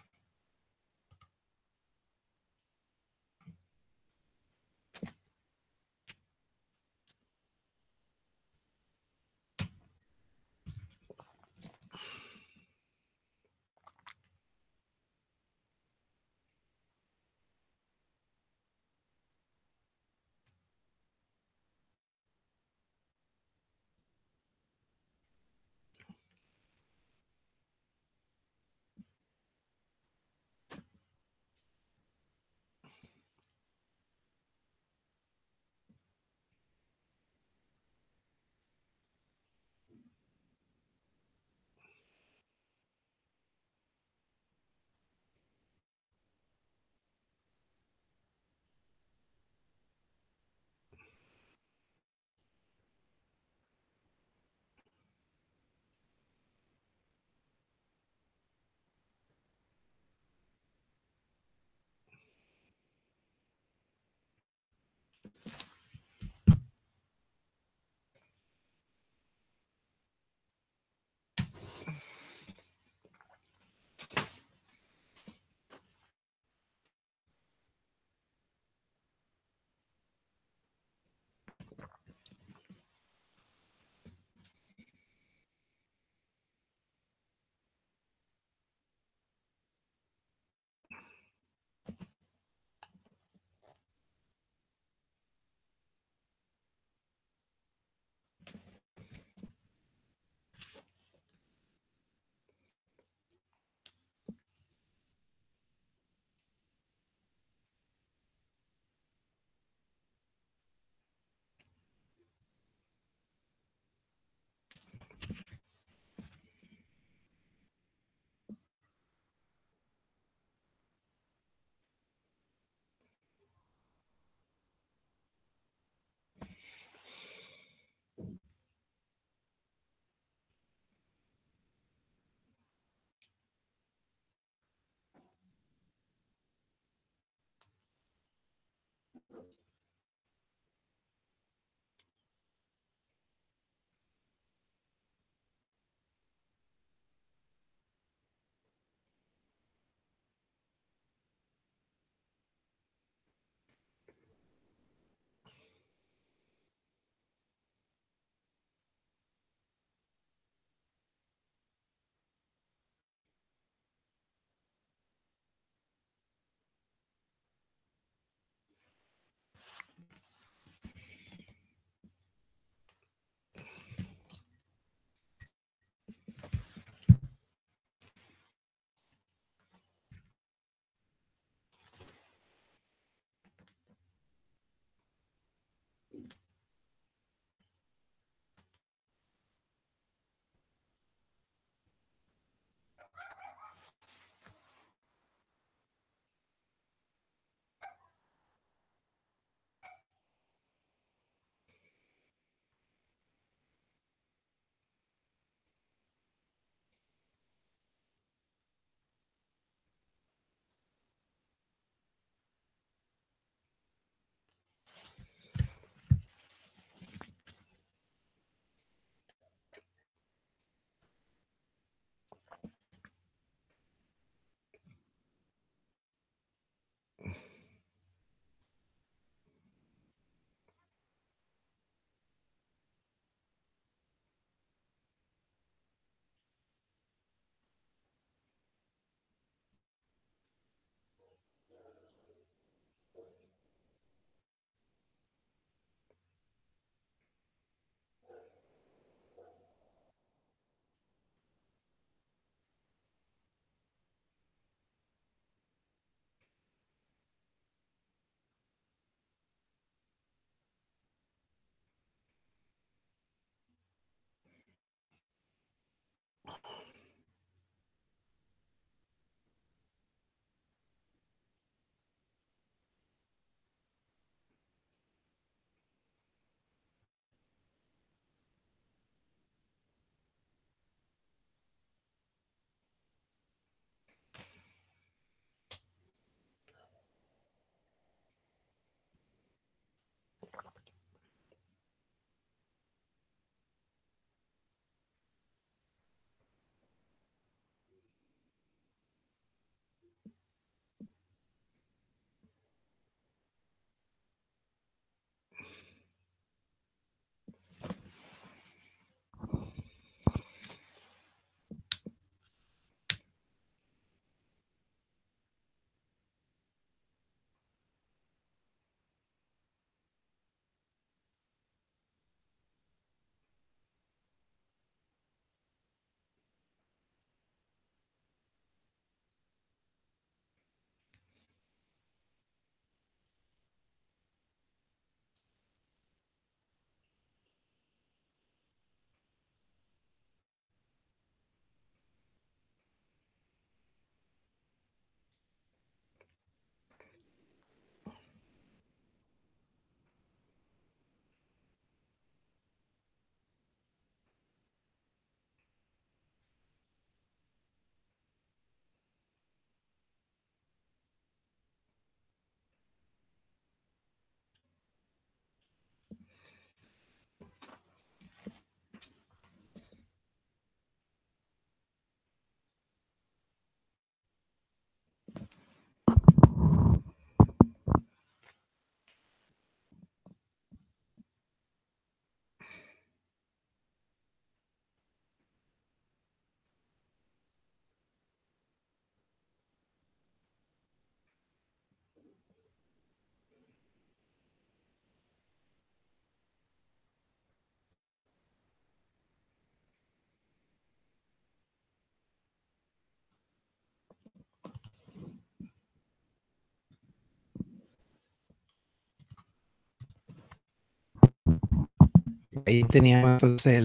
ahí teníamos entonces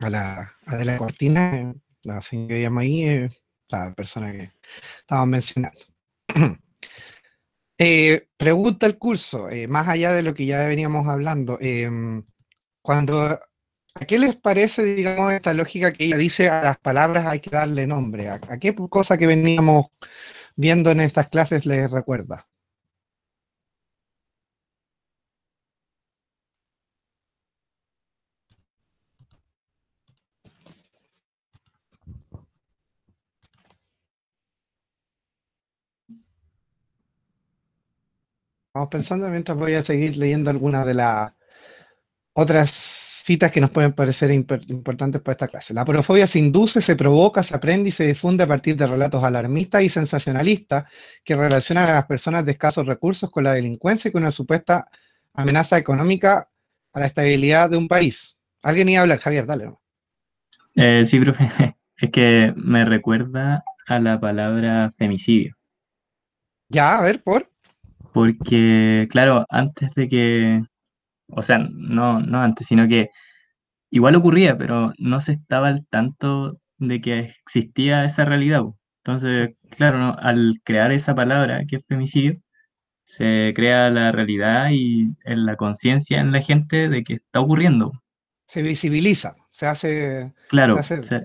a, la, de la cortina, la ahí, eh, la persona que estaba mencionando. (clears throat) Eh, pregunta el curso, eh, más allá de lo que ya veníamos hablando, em, cuando ¿A qué les parece, digamos, esta lógica que ella dice a las palabras hay que darle nombre? a qué cosa que veníamos viendo en estas clases les recuerda? Vamos pensando mientras voy a seguir leyendo algunas de las otras citas que nos pueden parecer importantes para esta clase. La porofobia se induce, se provoca, se aprende y se difunde a partir de relatos alarmistas y sensacionalistas que relacionan a las personas de escasos recursos con la delincuencia y con una supuesta amenaza económica a la estabilidad de un país. Alguien iba a hablar, Javier, dale. Eh, sí, profe, (laughs) es que me recuerda a la palabra femicidio. Ya, a ver, por. Porque, claro, antes de que, o sea, no, no antes, sino que igual ocurría, pero no se estaba al tanto de que existía esa realidad. Entonces, claro, al crear esa palabra que es femicidio, se crea la realidad y en la conciencia en la gente de que está ocurriendo. Se visibiliza, se hace... Claro, se hace,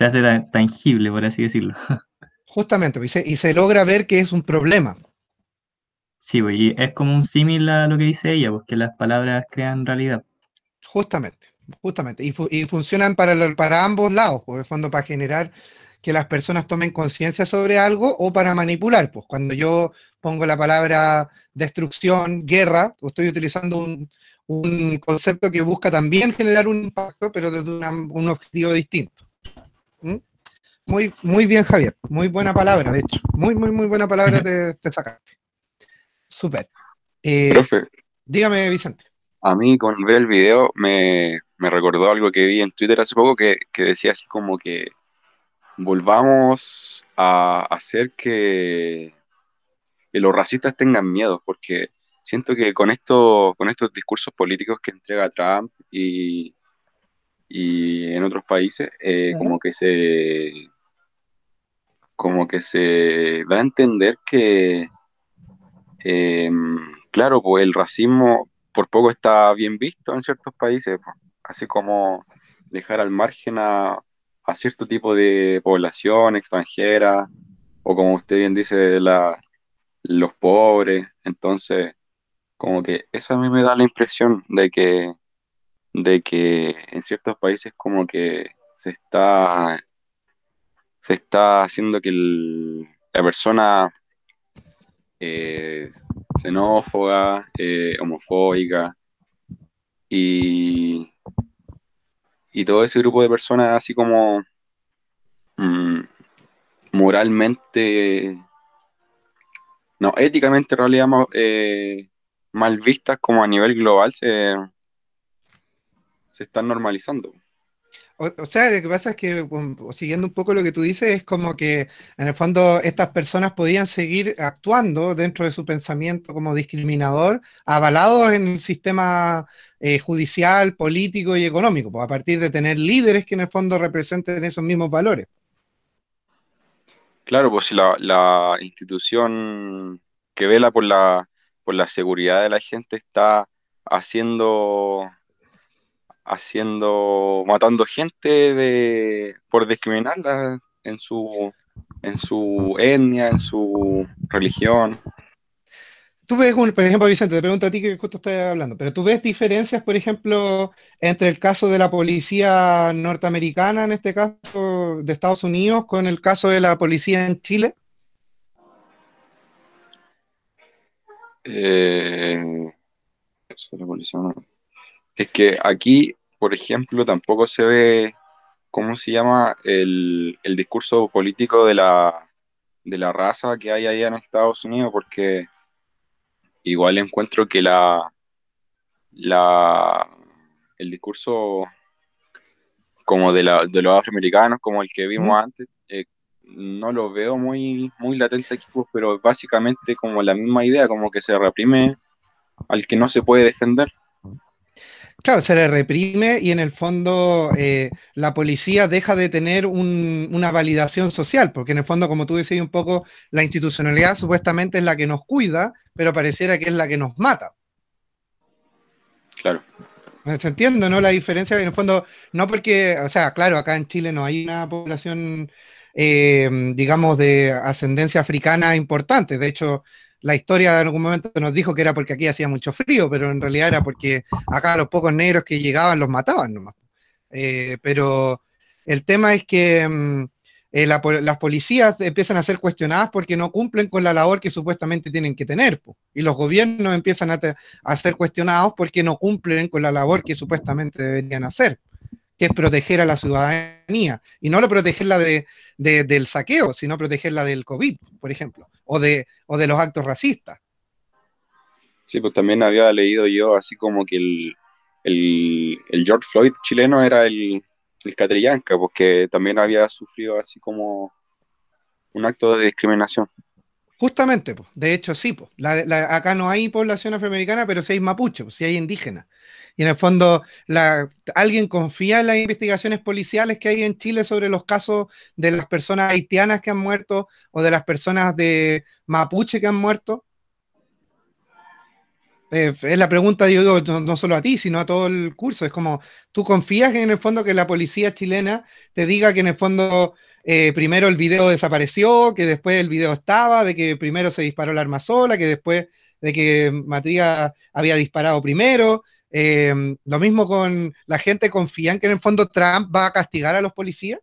hace tangible, por así decirlo. (laughs) Justamente, y y se logra ver que es un problema, Sí, pues, y es como un símil a lo que dice ella, pues, que las palabras crean realidad. Justamente, justamente. Y, funcionan para, para ambos lados, por pues, el fondo, para generar que las personas tomen conciencia sobre algo o para manipular. Pues cuando yo pongo la palabra destrucción, guerra, estoy utilizando un, concepto que busca también generar un impacto, pero desde un objetivo distinto. ¿Mm? Muy, muy bien, Javier. Muy buena palabra, de hecho. Muy, muy, muy buena palabra (laughs) te sacaste. Súper. Eh, Profe. Dígame, Vicente. A mí con ver el video me, recordó algo que vi en Twitter hace poco que, decía así como que volvamos a hacer que, los racistas tengan miedo, porque siento que con, esto, con estos discursos políticos que entrega Trump y, y en otros países, eh, como que se como que se va a entender que, Em, claro, pues el racismo por poco está bien visto en ciertos países, pues, así como dejar al margen a, cierto tipo de población extranjera, o como usted bien dice, la, los pobres. Entonces, como que eso a mí me da la impresión de que, de que en ciertos países como que se está, se está haciendo que la persona eh, xenófoba, eh, homofóbica, y, y, todo ese grupo de personas así como mm, moralmente, no, éticamente en realidad eh, mal vistas como a nivel global se, se están normalizando o, sea, lo que pasa es que, um, siguiendo un poco lo que tú dices, es como que en el fondo estas personas podían seguir actuando dentro de su pensamiento como discriminador, avalados en el sistema eh, judicial, político y económico, pues, a partir de tener líderes que en el fondo representen esos mismos valores. Claro, pues si la, institución que vela por por la seguridad de la gente está haciendo haciendo, matando gente de, por discriminarla en su, en su etnia, en su religión. Tú ves, por ejemplo, Vicente, te pregunto a ti que justo estás hablando, pero tú ves diferencias, por ejemplo, entre el caso de la policía norteamericana, en este caso de Estados Unidos, con el caso de la policía en Chile. Eh, de la policía no. Es que aquí, por ejemplo, tampoco se ve, ¿cómo se llama? El, discurso político de la, de la raza que hay allá en Estados Unidos, porque igual encuentro que la, la el discurso como de, la, de los afroamericanos, como el que vimos antes, eh, no lo veo muy, muy latente aquí, pues, pero básicamente como la misma idea, como que se reprime al que no se puede defender. Claro, se le reprime y en el fondo eh, la policía deja de tener una validación social, porque en el fondo, como tú decías un poco, la institucionalidad supuestamente es la que nos cuida, pero pareciera que es la que nos mata. Claro. Se entiende, ¿no? La diferencia en el fondo, no porque, o sea, claro, acá en Chile no hay una población, eh, digamos, de ascendencia africana importante, de hecho la historia en algún momento nos dijo que era porque aquí hacía mucho frío, pero en realidad era porque acá los pocos negros que llegaban los mataban nomás. Eh, pero el tema es que mm, eh, las policías empiezan a ser cuestionadas porque no cumplen con la labor que supuestamente tienen que tener, y los gobiernos empiezan a, ser cuestionados porque no cumplen con la labor que supuestamente deberían hacer, que es proteger a la ciudadanía, y no lo protegerla del saqueo, sino protegerla del COVID, por ejemplo o de, o de los actos racistas. Sí, pues también había leído yo así como que el, el, el George Floyd chileno era el, el Catrillanca, porque también había sufrido así como un acto de discriminación. Justamente, pues, de hecho sí, acá no hay población afroamericana, pero sí hay mapuche, sí hay indígenas. Y en el fondo, alguien confía en las investigaciones policiales que hay en Chile sobre los casos de las personas haitianas que han muerto o de las personas de mapuche que han muerto. Eh, es la pregunta, digo, no, solo a ti, sino a todo el curso. Es como, ¿tú confías en el fondo que la policía chilena te diga que en el fondo eh, primero el video desapareció, que después el video estaba, de que primero se disparó el arma sola, que después de que Matría había disparado primero. Em, lo mismo con la gente confía en que en el fondo Trump va a castigar a los policías,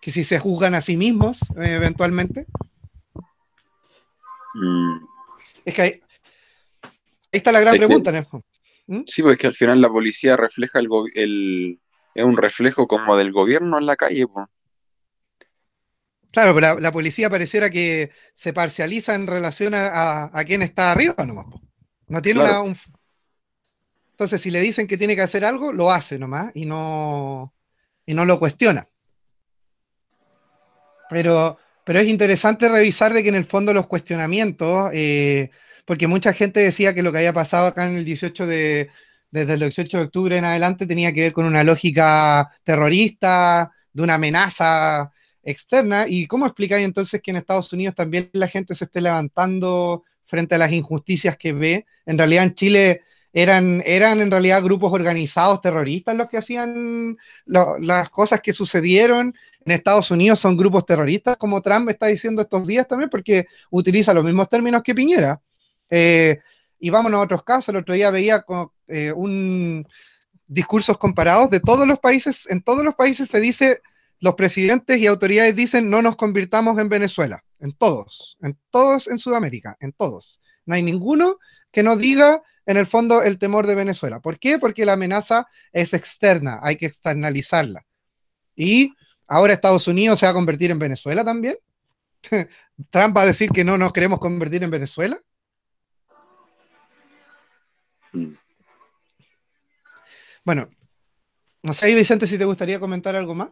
que si se juzgan a sí mismos eh, eventualmente. Mm. Es que ahí, la gran pregunta, que, ¿Mm? Sí, porque es que al final la policía refleja el, es un reflejo como del gobierno en la calle, pues. Claro, pero la, policía pareciera que se parcializa en relación a, quién está arriba nomás. No tiene Entonces, si le dicen que tiene que hacer algo, lo hace nomás y no, no lo cuestiona. Pero, pero es interesante revisar de que en el fondo los cuestionamientos, eh, porque mucha gente decía que lo que había pasado acá en el 18 de, desde el 18 de octubre en adelante tenía que ver con una lógica terrorista, de una amenaza externa. ¿Y cómo explicáis entonces que en Estados Unidos también la gente se esté levantando frente a las injusticias que ve? En realidad en Chile eran, eran en realidad grupos organizados terroristas los que hacían las cosas que sucedieron. En Estados Unidos son grupos terroristas, como Trump está diciendo estos días también, porque utiliza los mismos términos que Piñera. Eh, y vámonos a otros casos. El otro día veía eh, un discursos comparados de todos los países. En todos los países se dice los presidentes y autoridades dicen no nos convirtamos en Venezuela, en todos, en todos en Sudamérica, en todos. No hay ninguno que no diga en el fondo el temor de Venezuela. ¿Por qué? Porque la amenaza es externa, hay que externalizarla. Y ahora Estados Unidos se va a convertir en Venezuela también. (laughs) Trump va a decir que no nos queremos convertir en Venezuela. Mm. Bueno, no sé, Vicente, si te gustaría comentar algo más.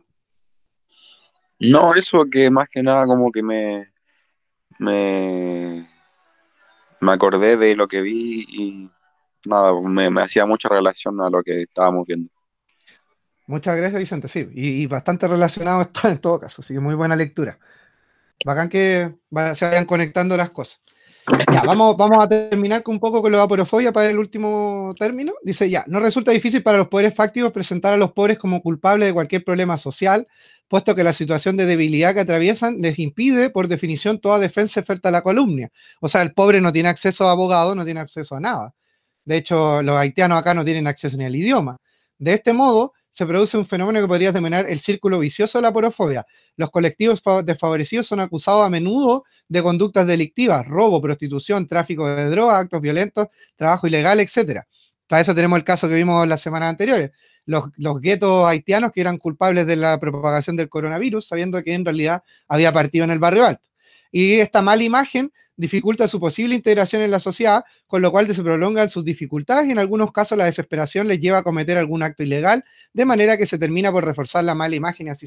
No, eso que más que nada como que me, me, acordé de lo que vi y nada, me, hacía mucha relación a lo que estábamos viendo. Muchas gracias, Vicente, sí, y, y bastante relacionado (laughs) está en todo caso, así que muy buena lectura. Bacán que se vayan conectando las cosas. Ya, vamos, vamos a terminar con un poco con la vaporofobia para el último término. Dice, ya, no resulta difícil para los poderes factivos presentar a los pobres como culpables de cualquier problema social, puesto que la situación de debilidad que atraviesan les impide, por definición, toda defensa oferta a la columna. O sea, el pobre no tiene acceso a abogado, no tiene acceso a nada. De hecho, los haitianos acá no tienen acceso ni al idioma. De este modo, se produce un fenómeno que podría denominar el círculo vicioso de la porofobia. Los colectivos desfavorecidos son acusados a menudo de conductas delictivas, robo, prostitución, tráfico de drogas, actos violentos, trabajo ilegal, etc. Para eso tenemos el caso que vimos las semanas anteriores. Los, los guetos haitianos que eran culpables de la propagación del coronavirus, sabiendo que en realidad había partido en el barrio alto. Y esta mala imagen dificulta su posible integración en la sociedad, con lo cual se prolongan sus dificultades y en algunos casos la desesperación les lleva a cometer algún acto ilegal, de manera que se termina por reforzar la mala imagen y así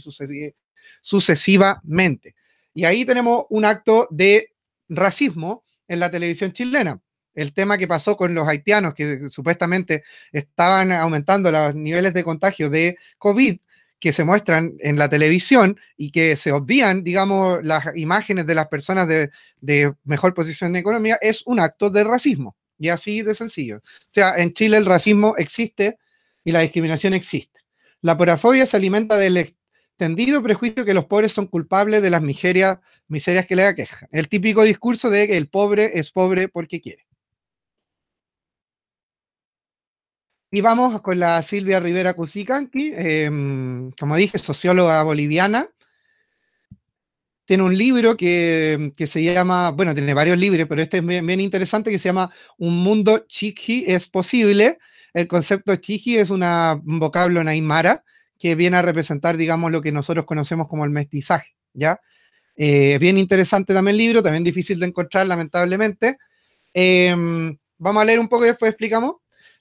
sucesivamente. Y ahí tenemos un acto de racismo en la televisión chilena. El tema que pasó con los haitianos que supuestamente estaban aumentando los niveles de contagio de COVID que se muestran en la televisión y que se obvían, digamos, las imágenes de las personas de, de mejor posición economía, es un acto de racismo. Y así de sencillo. O sea, en Chile el racismo existe y la discriminación existe. La porafobia se alimenta del extendido prejuicio que los pobres son culpables de las miserias, miserias que les aquejan. El típico discurso de que el pobre es pobre porque quiere. Y vamos con la Silvia Rivera Cusicanqui, em, como dije, socióloga boliviana. Tiene un libro que, se llama, bueno, tiene varios libros, pero este es bien, interesante, que se llama Un mundo chiqui es posible. El concepto chiqui es un vocablo en que viene a representar, digamos, lo que nosotros conocemos como el mestizaje, ¿ya? Eh, bien interesante también el libro, también difícil de encontrar, lamentablemente. Em, vamos a leer un poco y después explicamos.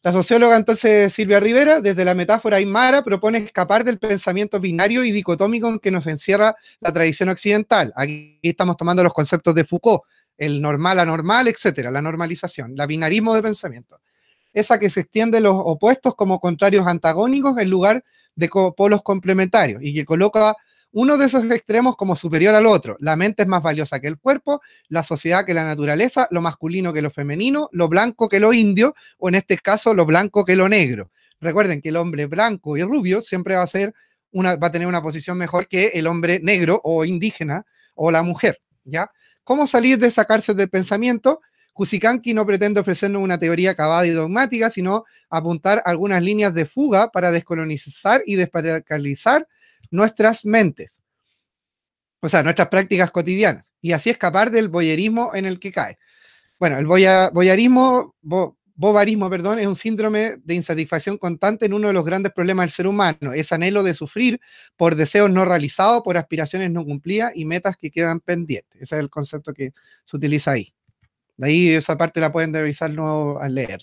La socióloga entonces Silvia Rivera, desde la metáfora Aymara, propone escapar del pensamiento binario y dicotómico en que nos encierra la tradición occidental. Aquí estamos tomando los conceptos de Foucault, el normal, anormal, etcétera, la normalización, la binarismo de pensamiento. Esa que se extiende los opuestos como contrarios antagónicos en lugar de polos complementarios y que coloca uno de esos extremos como superior al otro. La mente es más valiosa que el cuerpo, la sociedad que la naturaleza, lo masculino que lo femenino, lo blanco que lo indio, o en este caso lo blanco que lo negro. Recuerden que el hombre blanco y rubio siempre va a, tener una posición mejor que el hombre negro o indígena o la mujer, ¿ya? ¿Cómo salir de sacarse del pensamiento? Kusikanki no pretende ofrecernos una teoría acabada y dogmática, sino apuntar algunas líneas de fuga para descolonizar y despatriarcalizar nuestras mentes, o sea, nuestras prácticas cotidianas, y así escapar del boyerismo en el que cae. Bueno, el boyerismo, boyarismo, bovarismo, perdón, es un síndrome de insatisfacción constante en uno de los grandes problemas del ser humano, es anhelo de sufrir por deseos no realizados, por aspiraciones no cumplidas y metas que quedan pendientes. Ese es el concepto que se utiliza ahí. De ahí esa parte la pueden revisar luego al leer.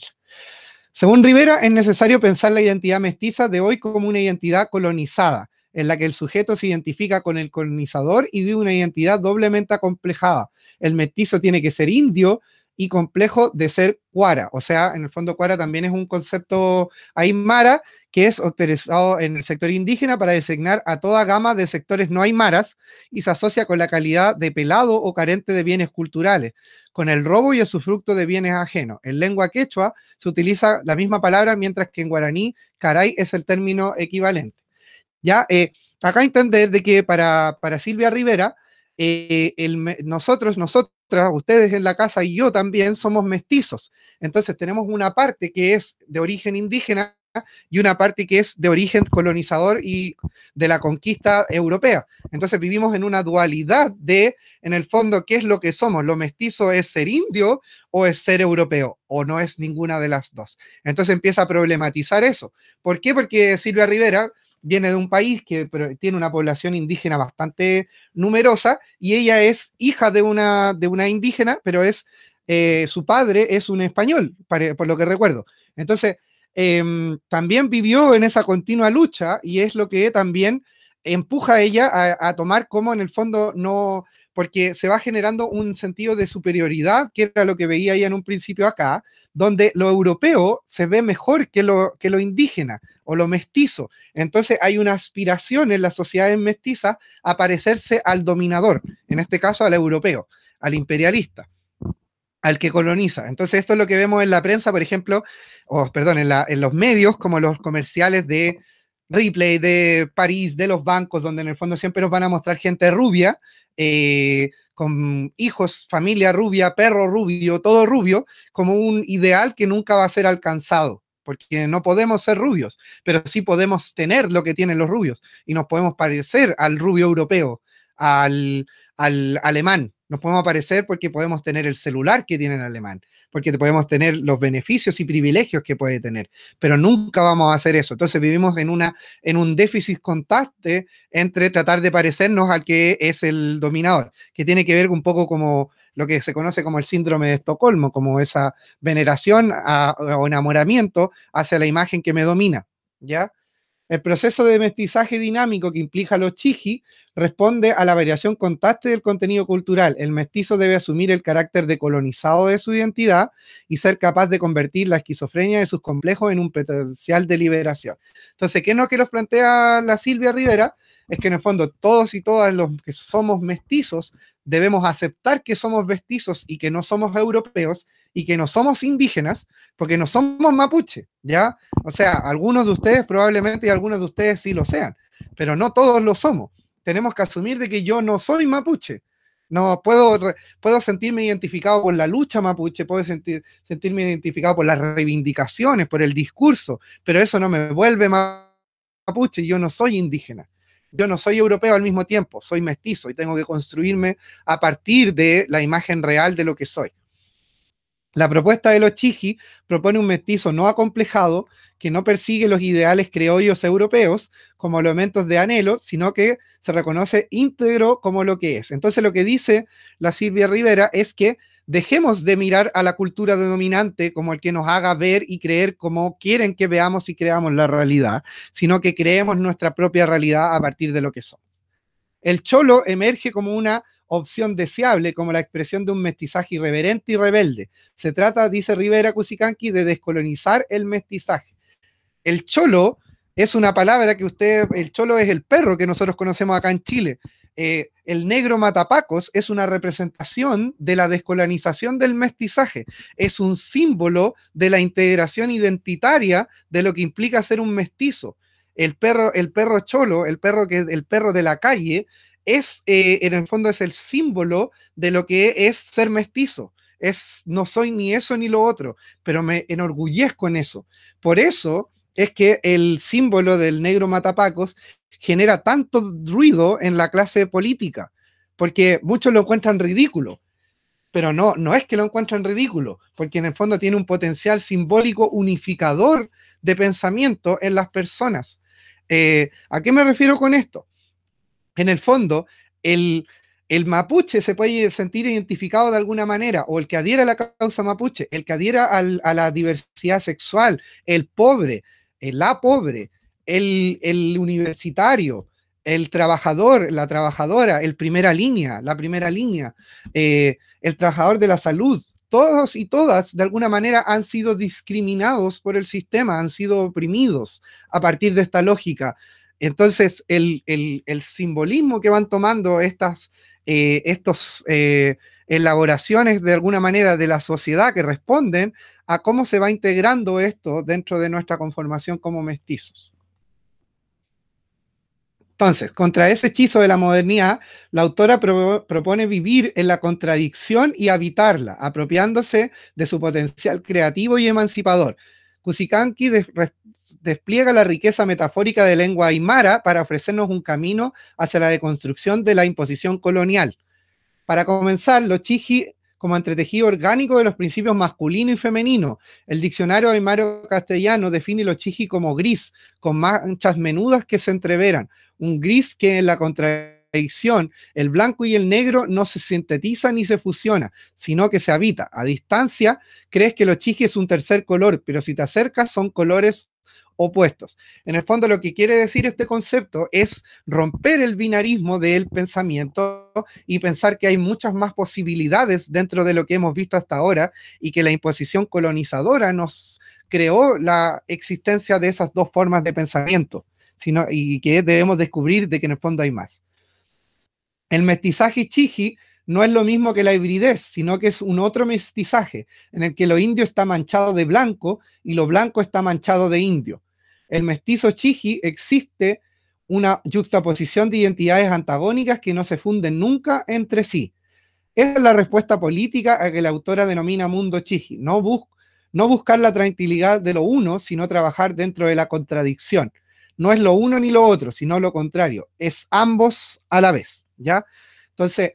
Según Rivera, es necesario pensar la identidad mestiza de hoy como una identidad colonizada, en la que el sujeto se identifica con el colonizador y vive una identidad doblemente acomplejada. El mestizo tiene que ser indio y complejo de ser cuara. O sea, en el fondo cuara también es un concepto aymara que es utilizado en el sector indígena para designar a toda gama de sectores no aymaras y se asocia con la calidad de pelado o carente de bienes culturales, con el robo y el sufructo de bienes ajenos. En lengua quechua se utiliza la misma palabra, mientras que en guaraní caray es el término equivalente. ¿ya? Eh, acá entender de que para, Silvia Rivera, eh, nosotros, nosotras, ustedes en la casa y yo también somos mestizos. Entonces tenemos una parte que es de origen indígena y una parte que es de origen colonizador y de la conquista europea. Entonces vivimos en una dualidad de, en el fondo, qué es lo que somos. Lo mestizo es ser indio o es ser europeo, o no es ninguna de las dos. Entonces empieza a problematizar eso. ¿Por qué? Porque Silvia Rivera viene de un país que tiene una población indígena bastante numerosa y ella es hija de una, de una indígena, pero es eh, su padre es un español, por lo que recuerdo. Entonces, em, también vivió en esa continua lucha y es lo que también empuja a ella a, a tomar como en el fondo no porque se va generando un sentido de superioridad, que era lo que veía ya en un principio acá, donde lo europeo se ve mejor que lo, que lo indígena o lo mestizo. Entonces hay una aspiración en las sociedades mestizas a parecerse al dominador, en este caso al europeo, al imperialista al que coloniza. Entonces, esto es lo que vemos en la prensa, por ejemplo, o perdón, en, los medios, como los comerciales de replay de París, de los bancos, donde en el fondo siempre nos van a mostrar gente rubia, eh, con hijos, familia rubia, perro rubio, todo rubio, como un ideal que nunca va a ser alcanzado, porque no podemos ser rubios, pero sí podemos tener lo que tienen los rubios y nos podemos parecer al rubio europeo, al, al alemán, nos podemos parecer porque podemos tener el celular que tiene el alemán, porque podemos tener los beneficios y privilegios que puede tener, pero nunca vamos a hacer eso. Entonces vivimos en, una, en un déficit constante entre tratar de parecernos al que es el dominador, que tiene que ver un poco como lo que se conoce como el síndrome de Estocolmo, como esa veneración o enamoramiento hacia la imagen que me domina, ¿ya? El proceso de mestizaje dinámico que implica los chiji responde a la variación constante del contenido cultural. El mestizo debe asumir el carácter de colonizado de su identidad y ser capaz de convertir la esquizofrenia de sus complejos en un potencial de liberación. Entonces, ¿qué es lo que los plantea la Silvia Rivera? es que en el fondo todos y todas los que somos mestizos debemos aceptar que somos mestizos y que no somos europeos y que no somos indígenas porque no somos mapuche, ¿ya? O sea, algunos de ustedes probablemente y algunos de ustedes sí lo sean, pero no todos lo somos. Tenemos que asumir de que yo no soy mapuche, no puedo, puedo sentirme identificado por la lucha mapuche, puedo sentir, sentirme identificado por las reivindicaciones, por el discurso, pero eso no me vuelve mapuche, yo no soy indígena yo no soy europeo al mismo tiempo, soy mestizo y tengo que construirme a partir de la imagen real de lo que soy. La propuesta de los Chiji propone un mestizo no acomplejado que no persigue los ideales creollos europeos como elementos de anhelo, sino que se reconoce íntegro como lo que es. Entonces lo que dice la Silvia Rivera es que dejemos de mirar a la cultura dominante como el que nos haga ver y creer como quieren que veamos y creamos la realidad, sino que creemos nuestra propia realidad a partir de lo que somos. El cholo emerge como una opción deseable, como la expresión de un mestizaje irreverente y rebelde. Se trata, dice Rivera Cusicanqui, de descolonizar el mestizaje. El cholo es una palabra que usted, el cholo es el perro que nosotros conocemos acá en Chile. Eh, el negro matapacos es una representación de la descolonización del mestizaje, es un símbolo de la integración identitaria de lo que implica ser un mestizo. El perro, el perro cholo, el perro que el perro de la calle, es eh, en el fondo es el símbolo de lo que es ser mestizo. Es no soy ni eso ni lo otro, pero me enorgullezco en eso. Por eso es que el símbolo del negro matapacos genera tanto ruido en la clase política, porque muchos lo encuentran ridículo, pero no, no es que lo encuentren ridículo, porque en el fondo tiene un potencial simbólico unificador de pensamiento en las personas. Eh, ¿A qué me refiero con esto? En el fondo, el, el mapuche se puede sentir identificado de alguna manera, o el que adhiera a la causa mapuche, el que adhiera a la diversidad sexual, el pobre, la pobre, el, universitario, el trabajador, la trabajadora, el primera línea, la primera línea, eh, el trabajador de la salud, todos y todas de alguna manera han sido discriminados por el sistema, han sido oprimidos a partir de esta lógica. Entonces, el, simbolismo que van tomando estas eh, estos, eh, elaboraciones de alguna manera de la sociedad que responden a cómo se va integrando esto dentro de nuestra conformación como mestizos. Entonces, contra ese hechizo de la modernidad, la autora propone vivir en la contradicción y habitarla, apropiándose de su potencial creativo y emancipador. Kusikanki despliega la riqueza metafórica de lengua aymara para ofrecernos un camino hacia la deconstrucción de la imposición colonial. Para comenzar, los chiji como entretejido orgánico de los principios masculino y femenino. El diccionario aymaro castellano define los chiji como gris, con manchas menudas que se entreveran. Un gris que en la contradicción, el blanco y el negro no se sintetiza ni se fusiona, sino que se habita. A distancia, crees que los chiji es un tercer color, pero si te acercas son colores opuestos. En el fondo lo que quiere decir este concepto es romper el binarismo del pensamiento y pensar que hay muchas más posibilidades dentro de lo que hemos visto hasta ahora y que la imposición colonizadora nos creó la existencia de esas dos formas de pensamiento sino, y que debemos descubrir de que en el fondo hay más. El mestizaje chiji no es lo mismo que la hibridez, sino que es un otro mestizaje en el que lo indio está manchado de blanco y lo blanco está manchado de indio. El mestizo chiji existe una juxtaposición de identidades antagónicas que no se funden nunca entre sí. es la respuesta política a que la autora denomina mundo chiji. No, bus no buscar la tranquilidad de lo uno, sino trabajar dentro de la contradicción. No es lo uno ni lo otro, sino lo contrario. Es ambos a la vez, ¿ya? Entonces,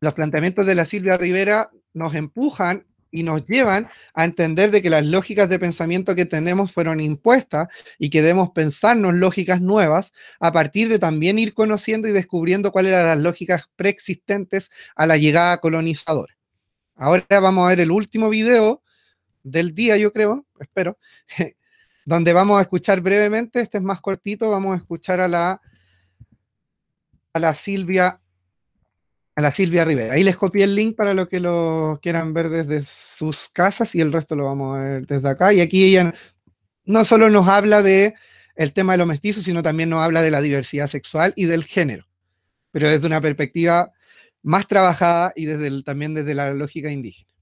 los planteamientos de la Silvia Rivera nos empujan y nos llevan a entender de que las lógicas de pensamiento que tenemos fueron impuestas y que debemos pensarnos lógicas nuevas a partir de también ir conociendo y descubriendo cuáles eran las lógicas preexistentes a la llegada colonizadora. Ahora vamos a ver el último video del día, yo creo, espero, (laughs) donde vamos a escuchar brevemente, este es más cortito, vamos a escuchar a la, a la Silvia a la Silvia Rivera. Ahí les copié el link para lo que lo quieran ver desde sus casas y el resto lo vamos a ver desde acá. Y aquí ella no solo nos habla de el tema de los mestizos, sino también nos habla de la diversidad sexual y del género, pero desde una perspectiva más trabajada y desde también desde la lógica indígena.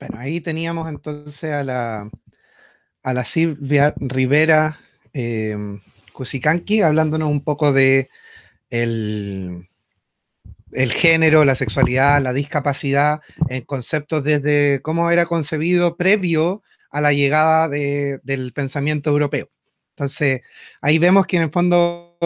Bueno, ahí teníamos entonces a la, a la Silvia Rivera eh, hablándonos un poco de el, género, la sexualidad, la discapacidad, en conceptos desde cómo era concebido previo a la llegada del pensamiento europeo. Entonces, ahí vemos que en el fondo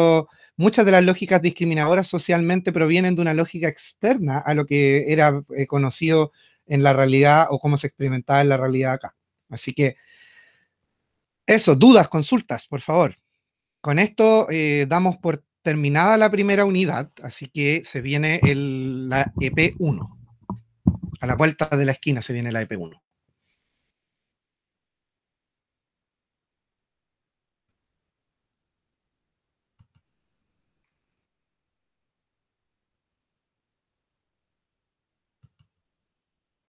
muchas de las lógicas discriminadoras socialmente provienen de una lógica externa a lo que era eh, conocido en la realidad o cómo se experimentaba en la realidad acá. Así que eso, dudas, consultas, por favor. Con esto eh, damos por terminada la primera unidad, así que se viene el, la EP1. A la vuelta de la esquina se viene la EP1.